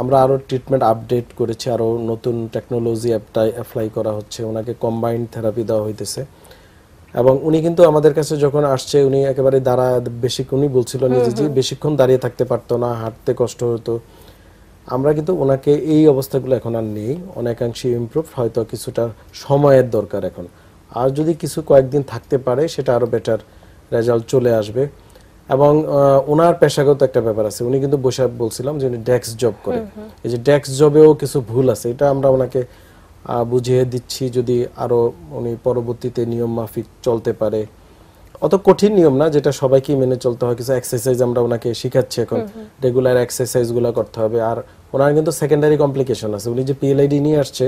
আমরা আরও ট্রিটমেন্ট আপডেট করেছি আরও নতুন টেকনোলজি অ্যাপটাই অ্যাপ্লাই করা হচ্ছে ওনাকে কম্বাইন্ড থেরাপি দেওয়া হইতেছে এবং উনি কিন্তু আমাদের কাছে যখন আসছে উনি একেবারে দাঁড়া বেশি উনি বলছিল নিজে যে বেশিক্ষণ দাঁড়িয়ে থাকতে পারতো না হাঁটতে কষ্ট হতো আমরা কিন্তু ওনাকে এই অবস্থাগুলো এখন আর নেই অনেকাংশে ইমপ্রুভ হয়তো কিছুটা সময়ের দরকার এখন আর যদি কিছু কয়েকদিন থাকতে পারে সেটা আরও বেটার রেজাল্ট চলে আসবে এবং ওনার পেশাগত একটা ব্যাপার আছে উনি কিন্তু বসে বলছিলাম যে উনি ডেস্ক জব করে এই যে ডেস্ক জবেও কিছু ভুল আছে এটা আমরা ওনাকে বুঝিয়ে দিচ্ছি যদি আরও উনি পরবর্তীতে নিয়ম মাফিক চলতে পারে অত কঠিন নিয়ম না যেটা সবাইকেই মেনে চলতে হয় কিছু এক্সারসাইজ আমরা ওনাকে শিখাচ্ছি এখন রেগুলার এক্সারসাইজগুলো করতে হবে আর ওনার কিন্তু সেকেন্ডারি কমপ্লিকেশন আছে উনি যে পিএলআইডি নিয়ে আসছে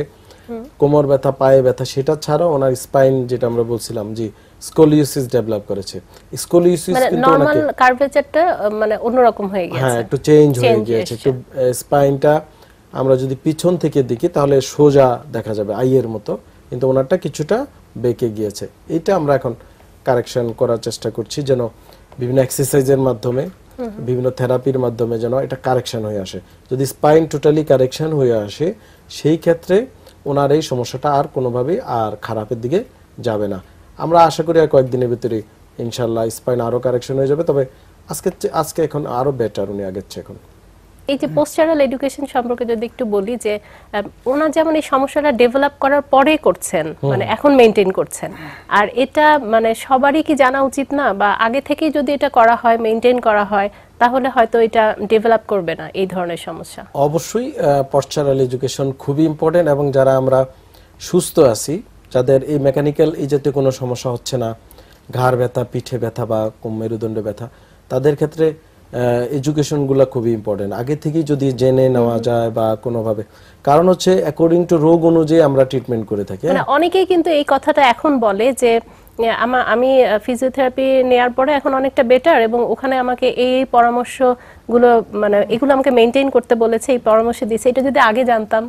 কোমর ব্যথা পায়ে ব্যথা সেটা ছাড়া ওনার স্পাইন যেটা আমরা বলছিলাম যে স্কোলিওসিস ডেভেলপ করেছে স্কোলিওসিস মানে কিন্তু নরমাল কার্ভেচারটা মানে অন্যরকম হয়ে গেছে হ্যাঁ একটু চেঞ্জ হয়ে গিয়েছে একটু স্পাইনটা আমরা যদি পিছন থেকে দেখি তাহলে সোজা দেখা যাবে আই এর মতো কিন্তু ওনারটা কিছুটা বেঁকে গিয়েছে এটা আমরা এখন কারেকশন করার চেষ্টা করছি যেন বিভিন্ন এক্সারসাইজের মাধ্যমে বিভিন্ন থেরাপির মাধ্যমে যেন এটা কারেকশন হয়ে আসে যদি স্পাইন টোটালি কারেকশন হয়ে আসে সেই ক্ষেত্রে ওনার এই সমস্যাটা আর কোনোভাবেই আর খারাপের দিকে যাবে না আমরা আশা করি আর কয়েকদিনের ভিতরে ইনশাল্লাহ স্পাইন আরও কারেকশন হয়ে যাবে তবে আজকে আজকে এখন আরও বেটার উনি আগের চেয়ে এখন এই যে পোস্টারাল এডুকেশন সম্পর্কে যদি একটু বলি যে ওনার যেমন এই সমস্যাটা ডেভেলপ করার পরে করছেন মানে এখন মেনটেন করছেন আর এটা মানে সবারই কি জানা উচিত না বা আগে থেকেই যদি এটা করা হয় মেনটেন করা হয় তাহলে হয়তো এটা ডেভেলপ করবে না এই ধরনের সমস্যা অবশ্যই পশ্চারাল এডুকেশন খুবই ইম্পর্টেন্ট এবং যারা আমরা সুস্থ আছি যাদের এই মেকানিক্যাল এই জাতীয় কোনো সমস্যা হচ্ছে না ঘাড় ব্যথা পিঠে ব্যথা বা মেরুদণ্ড ব্যথা তাদের ক্ষেত্রে এডুকেশনগুলো খুবই ইম্পর্টেন্ট আগে থেকেই যদি জেনে নেওয়া যায় বা কোনোভাবে কারণ হচ্ছে অ্যাকর্ডিং টু রোগ অনুযায়ী আমরা ট্রিটমেন্ট করে থাকি হ্যাঁ? মানে অনেকেই কিন্তু এই কথাটা এখন বলে যে আমার আমি ফিজিওথেরাপি নেয়ার পরে এখন অনেকটা বেটার এবং ওখানে আমাকে এই গুলো মানে এগুলো আমাকে মেনটেন করতে বলেছে এই পরামর্শ দিয়েছে এটা যদি আগে জানতাম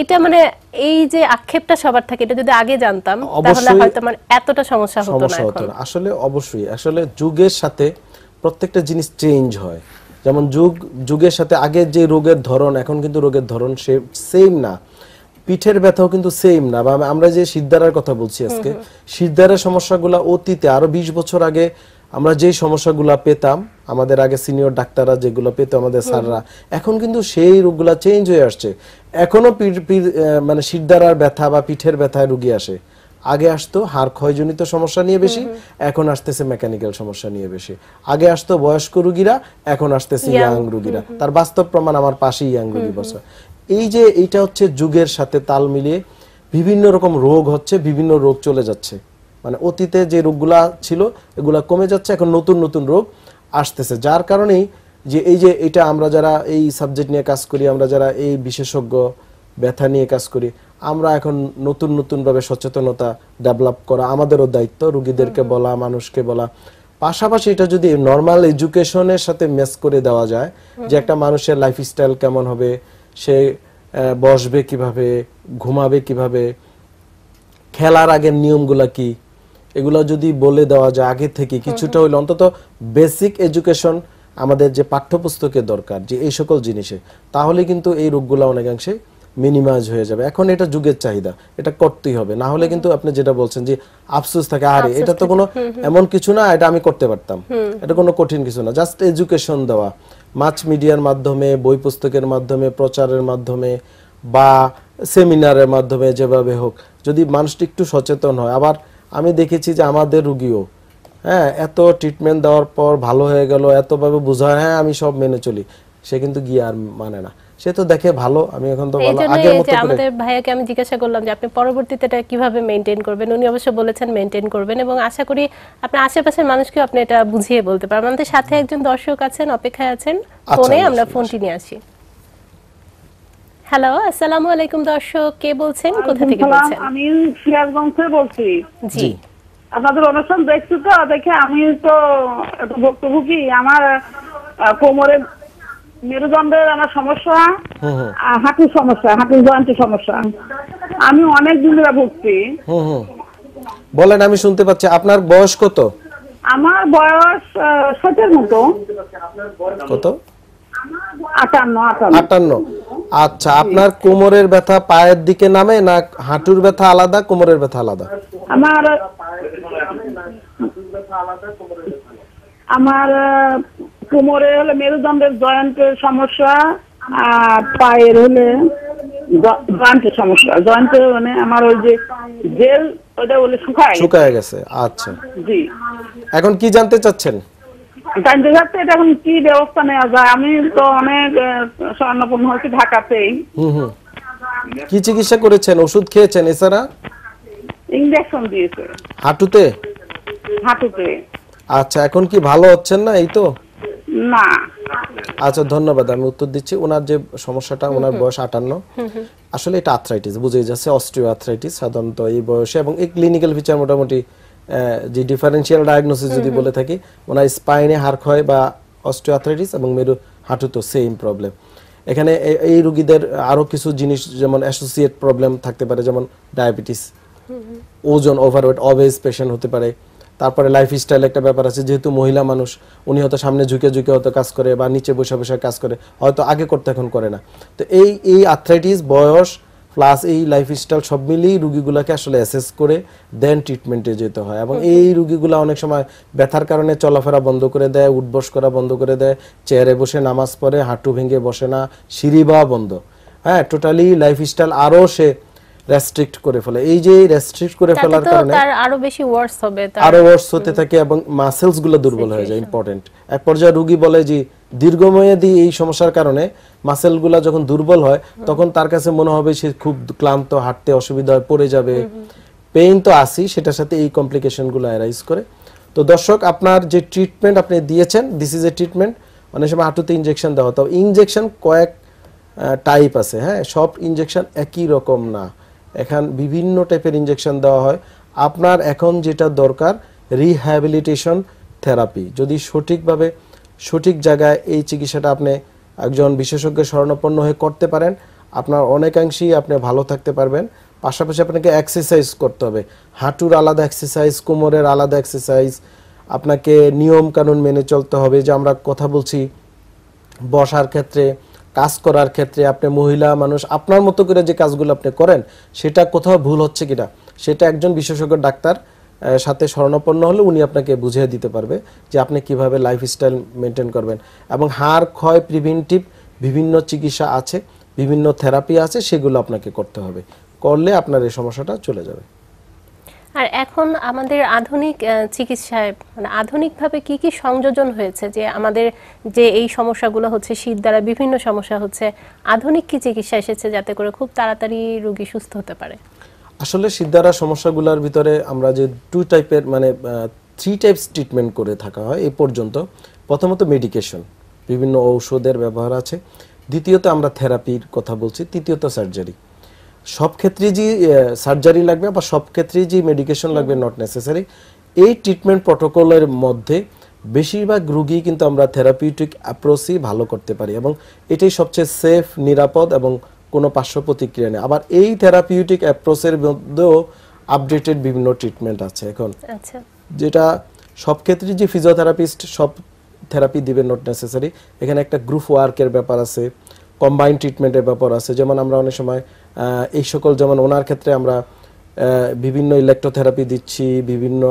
এটা মানে এই যে আক্ষেপটা সবার থাকে এটা যদি আগে জানতাম তাহলে হয়তো আমার এতটা সমস্যা হতো না এখন আসলে অবশ্যই আসলে যুগের সাথে প্রত্যেকটা জিনিস চেঞ্জ হয় যেমন যুগ যুগের সাথে আগে যে রোগের ধরন এখন কিন্তু রোগের ধরন সে সেম না পিঠের ব্যথাও কিন্তু সেম না বা আমরা যে সিদ্ধারার কথা বলছি আজকে সিদ্ধারের সমস্যাগুলো অতীতে আরো ২০ বছর আগে আমরা যে সমস্যাগুলো পেতাম আমাদের আগে সিনিয়র ডাক্তাররা যেগুলো পেত আমাদের স্যাররা এখন কিন্তু সেই রোগগুলো চেঞ্জ হয়ে আসছে এখনো মানে সিদ্ধারার ব্যথা বা পিঠের ব্যথায় রুগী আসে আগে আসতো হাড় ক্ষয়জনিত সমস্যা নিয়ে বেশি এখন আসতেছে মেকানিক্যাল সমস্যা নিয়ে বেশি আগে আসতো বয়স্ক রুগীরা এখন আসতেছে ইয়াং রুগীরা তার বাস্তব প্রমাণ আমার পাশেই ইয়াং রুগী বসে এই যে এইটা হচ্ছে যুগের সাথে তাল মিলিয়ে বিভিন্ন রকম রোগ হচ্ছে বিভিন্ন রোগ চলে যাচ্ছে মানে অতীতে যে রোগগুলা ছিল এগুলা কমে যাচ্ছে এখন নতুন নতুন রোগ আসতেছে যার কারণেই যে এই যে এটা আমরা যারা এই সাবজেক্ট নিয়ে কাজ করি আমরা যারা এই বিশেষজ্ঞ ব্যথা নিয়ে কাজ করি আমরা এখন নতুন নতুনভাবে সচেতনতা ডেভেলপ করা আমাদেরও দায়িত্ব রুগীদেরকে বলা মানুষকে বলা পাশাপাশি এটা যদি নর্মাল এডুকেশনের সাথে ম্যাচ করে দেওয়া যায় যে একটা মানুষের লাইফস্টাইল কেমন হবে সে বসবে কিভাবে ঘুমাবে কিভাবে খেলার আগের নিয়মগুলা কি এগুলো যদি বলে দেওয়া যায় আগে থেকে কিছুটা হইলে অন্তত বেসিক এডুকেশন আমাদের যে পাঠ্যপুস্তকের দরকার যে এই সকল জিনিসে তাহলে কিন্তু এই রোগগুলো অনেকাংশে মিনিমাইজ হয়ে যাবে এখন এটা যুগের চাহিদা এটা করতেই হবে না হলে কিন্তু আপনি যেটা বলছেন যে আফসোস থাকে আরে এটা তো কোনো এমন কিছু না এটা আমি করতে পারতাম এটা কোনো কঠিন কিছু না জাস্ট এডুকেশন দেওয়া মাছ মিডিয়ার মাধ্যমে বই পুস্তকের মাধ্যমে প্রচারের মাধ্যমে বা সেমিনারের মাধ্যমে যেভাবে হোক যদি মানুষটি একটু সচেতন হয় আবার আমি দেখেছি যে আমাদের রুগীও হ্যাঁ এত ট্রিটমেন্ট দেওয়ার পর ভালো হয়ে গেল এতভাবে বোঝায় হ্যাঁ আমি সব মেনে চলি সে কিন্তু গিয়ে আর মানে না সে তো দেখে ভালো আমি এখন তো ভালো আগের মতো আমাদের ভাইয়াকে আমি জিজ্ঞাসা করলাম যে আপনি পরবর্তীতে এটা কিভাবে মেইনটেইন করবেন উনি অবশ্য বলেছেন মেইনটেইন করবেন এবং আশা করি আপনার আশেপাশের মানুষকেও আপনি এটা বুঝিয়ে বলতে পারবেন আমাদের সাথে একজন দর্শক আছেন অপেক্ষায় আছেন আচ্ছা, ফোনে আমরা ফোনটি নিয়ে আসি হ্যালো আসসালামু আলাইকুম দর্শক কে বলছেন কোথা থেকে বলছেন আমি সিরাজগঞ্জ থেকে বলছি জি আপনাদের অনুষ্ঠান দেখছি তো দেখে আমি তো একটু ভুক্তভোগী আমার কোমরে মেরুদণ্ডের আমার সমস্যা হ্যাঁ, হ্যাঁ। হাঁটুর সমস্যা হাঁটুর সমস্যা আমি অনেক ভুগছি হ্যাঁ, বলেন আমি শুনতে পাচ্ছি আপনার বয়স কত আমার বয়স সতের মতো কত আটান্ন আচ্ছা আপনার কোমরের ব্যথা পায়ের দিকে নামে না হাঁটুর ব্যথা আলাদা কোমরের ব্যথা আলাদা আমার আমার কোমরে হলে মেরুদণ্ডের জয়ন্তের সমস্যা আর পায়ের হলে জয়ন্তের সমস্যা জয়েন্টের মানে আমার ওই যে জেল ওটা বলে শুকায় শুকায় গেছে আচ্ছা জি এখন কি জানতে চাচ্ছেন জানতে চাচ্ছে এটা এখন কি ব্যবস্থা নেওয়া যায় আমি তো অনেক স্বর্ণপূর্ণ হয়েছি ঢাকাতেই হুম হুম কি চিকিৎসা করেছেন ওষুধ খেয়েছেন এছাড়া ইঞ্জেকশন দিয়েছে হাঁটুতে হাঁটুতে আচ্ছা এখন কি ভালো হচ্ছেন না এই তো না আচ্ছা ধন্যবাদ আমি উত্তর দিচ্ছি ওনার যে সমস্যাটা ওনার বয়স আটান্ন আসলে এটা আর্থ্রাইটিস বুঝে যাচ্ছে অস্ট্রিও আর্থ্রাইটিস সাধারণত এই বয়সে এবং এই ক্লিনিক্যাল ফিচার মোটামুটি যে ডিফারেন্সিয়াল ডায়াগনোসিস যদি বলে থাকি ওনার স্পাইনে হাড় ক্ষয় বা অস্ট্রিও আর্থ্রাইটিস এবং মেরু হাঁটু তো সেম প্রবলেম এখানে এই রুগীদের আরও কিছু জিনিস যেমন অ্যাসোসিয়েট প্রবলেম থাকতে পারে যেমন ডায়াবেটিস ওজন ওভারওয়েট অবেজ পেশেন্ট হতে পারে তারপরে লাইফ স্টাইল একটা ব্যাপার আছে যেহেতু মহিলা মানুষ উনি হয়তো সামনে ঝুঁকে ঝুঁকে হয়তো কাজ করে বা নিচে বসে বসে কাজ করে হয়তো আগে করতে এখন করে না তো এই এই আর্থ্রাইটিস বয়স প্লাস এই লাইফস্টাইল সব মিলিয়েই রুগীগুলোকে আসলে অ্যাসেস করে দেন ট্রিটমেন্টে যেতে হয় এবং এই রুগীগুলো অনেক সময় ব্যথার কারণে চলাফেরা বন্ধ করে দেয় উঠবস করা বন্ধ করে দেয় চেয়ারে বসে নামাজ পড়ে হাঁটু ভেঙে বসে না সিঁড়ি বা বন্ধ হ্যাঁ টোটালি লাইফস্টাইল আরও সে রেস্ট্রিক্ট করে ফেলে এই যে রেস্ট্রিক্ট করে ফেলার কারণে তার আরো বেশি ওয়ার্স হবে তার আরো ওয়ার্স হতে থাকে এবং মাসেলস গুলো দুর্বল হয়ে যায় ইম্পর্টেন্ট এক পর্যায়ে রোগী বলে যে দীর্ঘমেয়াদী এই সমস্যার কারণে গুলা যখন দুর্বল হয় তখন তার কাছে মনে হবে সে খুব ক্লান্ত হাঁটতে অসুবিধা হয় পড়ে যাবে পেইন তো আসি সেটার সাথে এই কমপ্লিকেশন গুলো অ্যারাইজ করে তো দর্শক আপনার যে ট্রিটমেন্ট আপনি দিয়েছেন দিস ইজ এ ট্রিটমেন্ট অনেক সময় হাঁটুতে ইঞ্জেকশন দেওয়া হতো ইঞ্জেকশন কয়েক টাইপ আছে হ্যাঁ সব ইঞ্জেকশন একই রকম না এখান বিভিন্ন টাইপের ইঞ্জেকশন দেওয়া হয় আপনার এখন যেটা দরকার রিহ্যাবিলিটেশন থেরাপি যদি সঠিকভাবে সঠিক জায়গায় এই চিকিৎসাটা আপনি একজন বিশেষজ্ঞ স্বর্ণপন্ন হয়ে করতে পারেন আপনার অনেকাংশেই আপনি ভালো থাকতে পারবেন পাশাপাশি আপনাকে এক্সারসাইজ করতে হবে হাঁটুর আলাদা এক্সারসাইজ কোমরের আলাদা এক্সারসাইজ আপনাকে নিয়ম কানুন মেনে চলতে হবে যে আমরা কথা বলছি বসার ক্ষেত্রে কাজ করার ক্ষেত্রে আপনি মহিলা মানুষ আপনার মতো করে যে কাজগুলো আপনি করেন সেটা কোথাও ভুল হচ্ছে কিনা সেটা একজন বিশেষজ্ঞ ডাক্তার সাথে স্মরণাপন্ন হলে উনি আপনাকে বুঝিয়ে দিতে পারবে যে আপনি কিভাবে লাইফস্টাইল মেনটেন করবেন এবং হাড় ক্ষয় প্রিভেন্টিভ বিভিন্ন চিকিৎসা আছে বিভিন্ন থেরাপি আছে সেগুলো আপনাকে করতে হবে করলে আপনার এই সমস্যাটা চলে যাবে আর এখন আমাদের আধুনিক চিকিৎসায় মানে আধুনিকভাবে কি কি সংযোজন হয়েছে যে আমাদের যে এই সমস্যাগুলো হচ্ছে শীত দ্বারা বিভিন্ন সমস্যা হচ্ছে আধুনিক কি চিকিৎসা এসেছে যাতে করে খুব তাড়াতাড়ি রোগী সুস্থ হতে পারে আসলে শীত দ্বারা সমস্যাগুলোর ভিতরে আমরা যে টু টাইপের মানে থ্রি টাইপস ট্রিটমেন্ট করে থাকা হয় এই পর্যন্ত প্রথমত মেডিকেশন বিভিন্ন ঔষধের ব্যবহার আছে দ্বিতীয়ত আমরা থেরাপির কথা বলছি তৃতীয়ত সার্জারি সব ক্ষেত্রে যে সার্জারি লাগবে বা সব ক্ষেত্রে যে মেডিকেশন লাগবে নট নেসেসারি এই ট্রিটমেন্ট প্রটোকলের মধ্যে বেশিরভাগ রুগী কিন্তু আমরা থেরাপিউটিক অ্যাপ্রোচই ভালো করতে পারি এবং এটাই সবচেয়ে সেফ নিরাপদ এবং কোনো পার্শ্ব প্রতিক্রিয়া নেই আবার এই থেরাপিউটিক অ্যাপ্রোচের মধ্যেও আপডেটেড বিভিন্ন ট্রিটমেন্ট আছে এখন আচ্ছা। যেটা সব ক্ষেত্রে যে ফিজিওথেরাপিস্ট সব থেরাপি দিবে নট নেসেসারি এখানে একটা গ্রুপ ওয়ার্কের ব্যাপার আছে কম্বাইন্ড ট্রিটমেন্টের ব্যাপার আছে যেমন আমরা অনেক সময় এই সকল যেমন ওনার ক্ষেত্রে আমরা বিভিন্ন ইলেকট্রোথেরাপি দিচ্ছি বিভিন্ন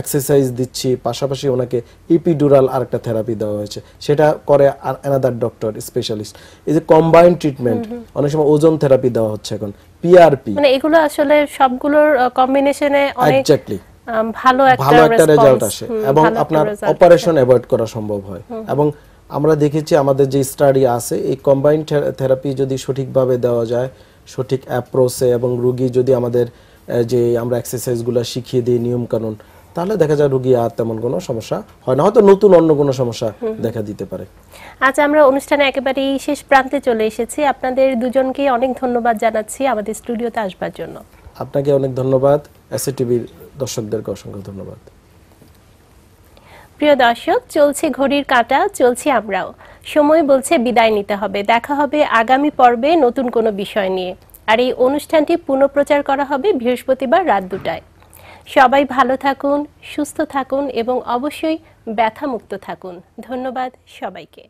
এক্সারসাইজ দিচ্ছি পাশাপাশি ওনাকে ইপিডুরাল আর একটা থেরাপি দেওয়া হয়েছে সেটা করে আর অ্যানাদার ডক্টর স্পেশালিস্ট এই যে কম্বাইন্ড ট্রিটমেন্ট অনেক সময় ওজন থেরাপি দেওয়া হচ্ছে এখন পিআরপি মানে এগুলো আসলে সবগুলোর কম্বিনেশনে অনেক এক্স্যাক্টলি ভালো একটা ভালো একটা রেজাল্ট আসে এবং আপনার অপারেশন অ্যাভয়েড করা সম্ভব হয় এবং আমরা দেখেছি আমাদের যে স্টাডি আছে এই কম্বাইন্ড থেরাপি যদি সঠিকভাবে দেওয়া যায় সঠিক অ্যাপ্রোচে এবং রুগী যদি আমাদের যে আমরা এক্সারসাইজগুলো শিখিয়ে দিই নিয়মকানুন তাহলে দেখা যায় রুগী আর তেমন কোনো সমস্যা হয় না হয়তো নতুন অন্য কোনো সমস্যা দেখা দিতে পারে আজ আচ্ছা, আমরা অনুষ্ঠানে একেবারেই শেষ প্রান্তে চলে এসেছি আপনাদের দুজনকে অনেক ধন্যবাদ জানাচ্ছি আমাদের স্টুডিওতে আসবার জন্য আপনাকে অনেক ধন্যবাদ টিভির দর্শকদেরকে অসংখ্য ধন্যবাদ প্রিয় দর্শক চলছে ঘড়ির কাঁটা চলছে আমরাও সময় বলছে বিদায় নিতে হবে দেখা হবে আগামী পর্বে নতুন কোনো বিষয় নিয়ে আর এই অনুষ্ঠানটি পুনঃপ্রচার করা হবে বৃহস্পতিবার রাত দুটায় সবাই ভালো থাকুন সুস্থ থাকুন এবং অবশ্যই ব্যথামুক্ত থাকুন ধন্যবাদ সবাইকে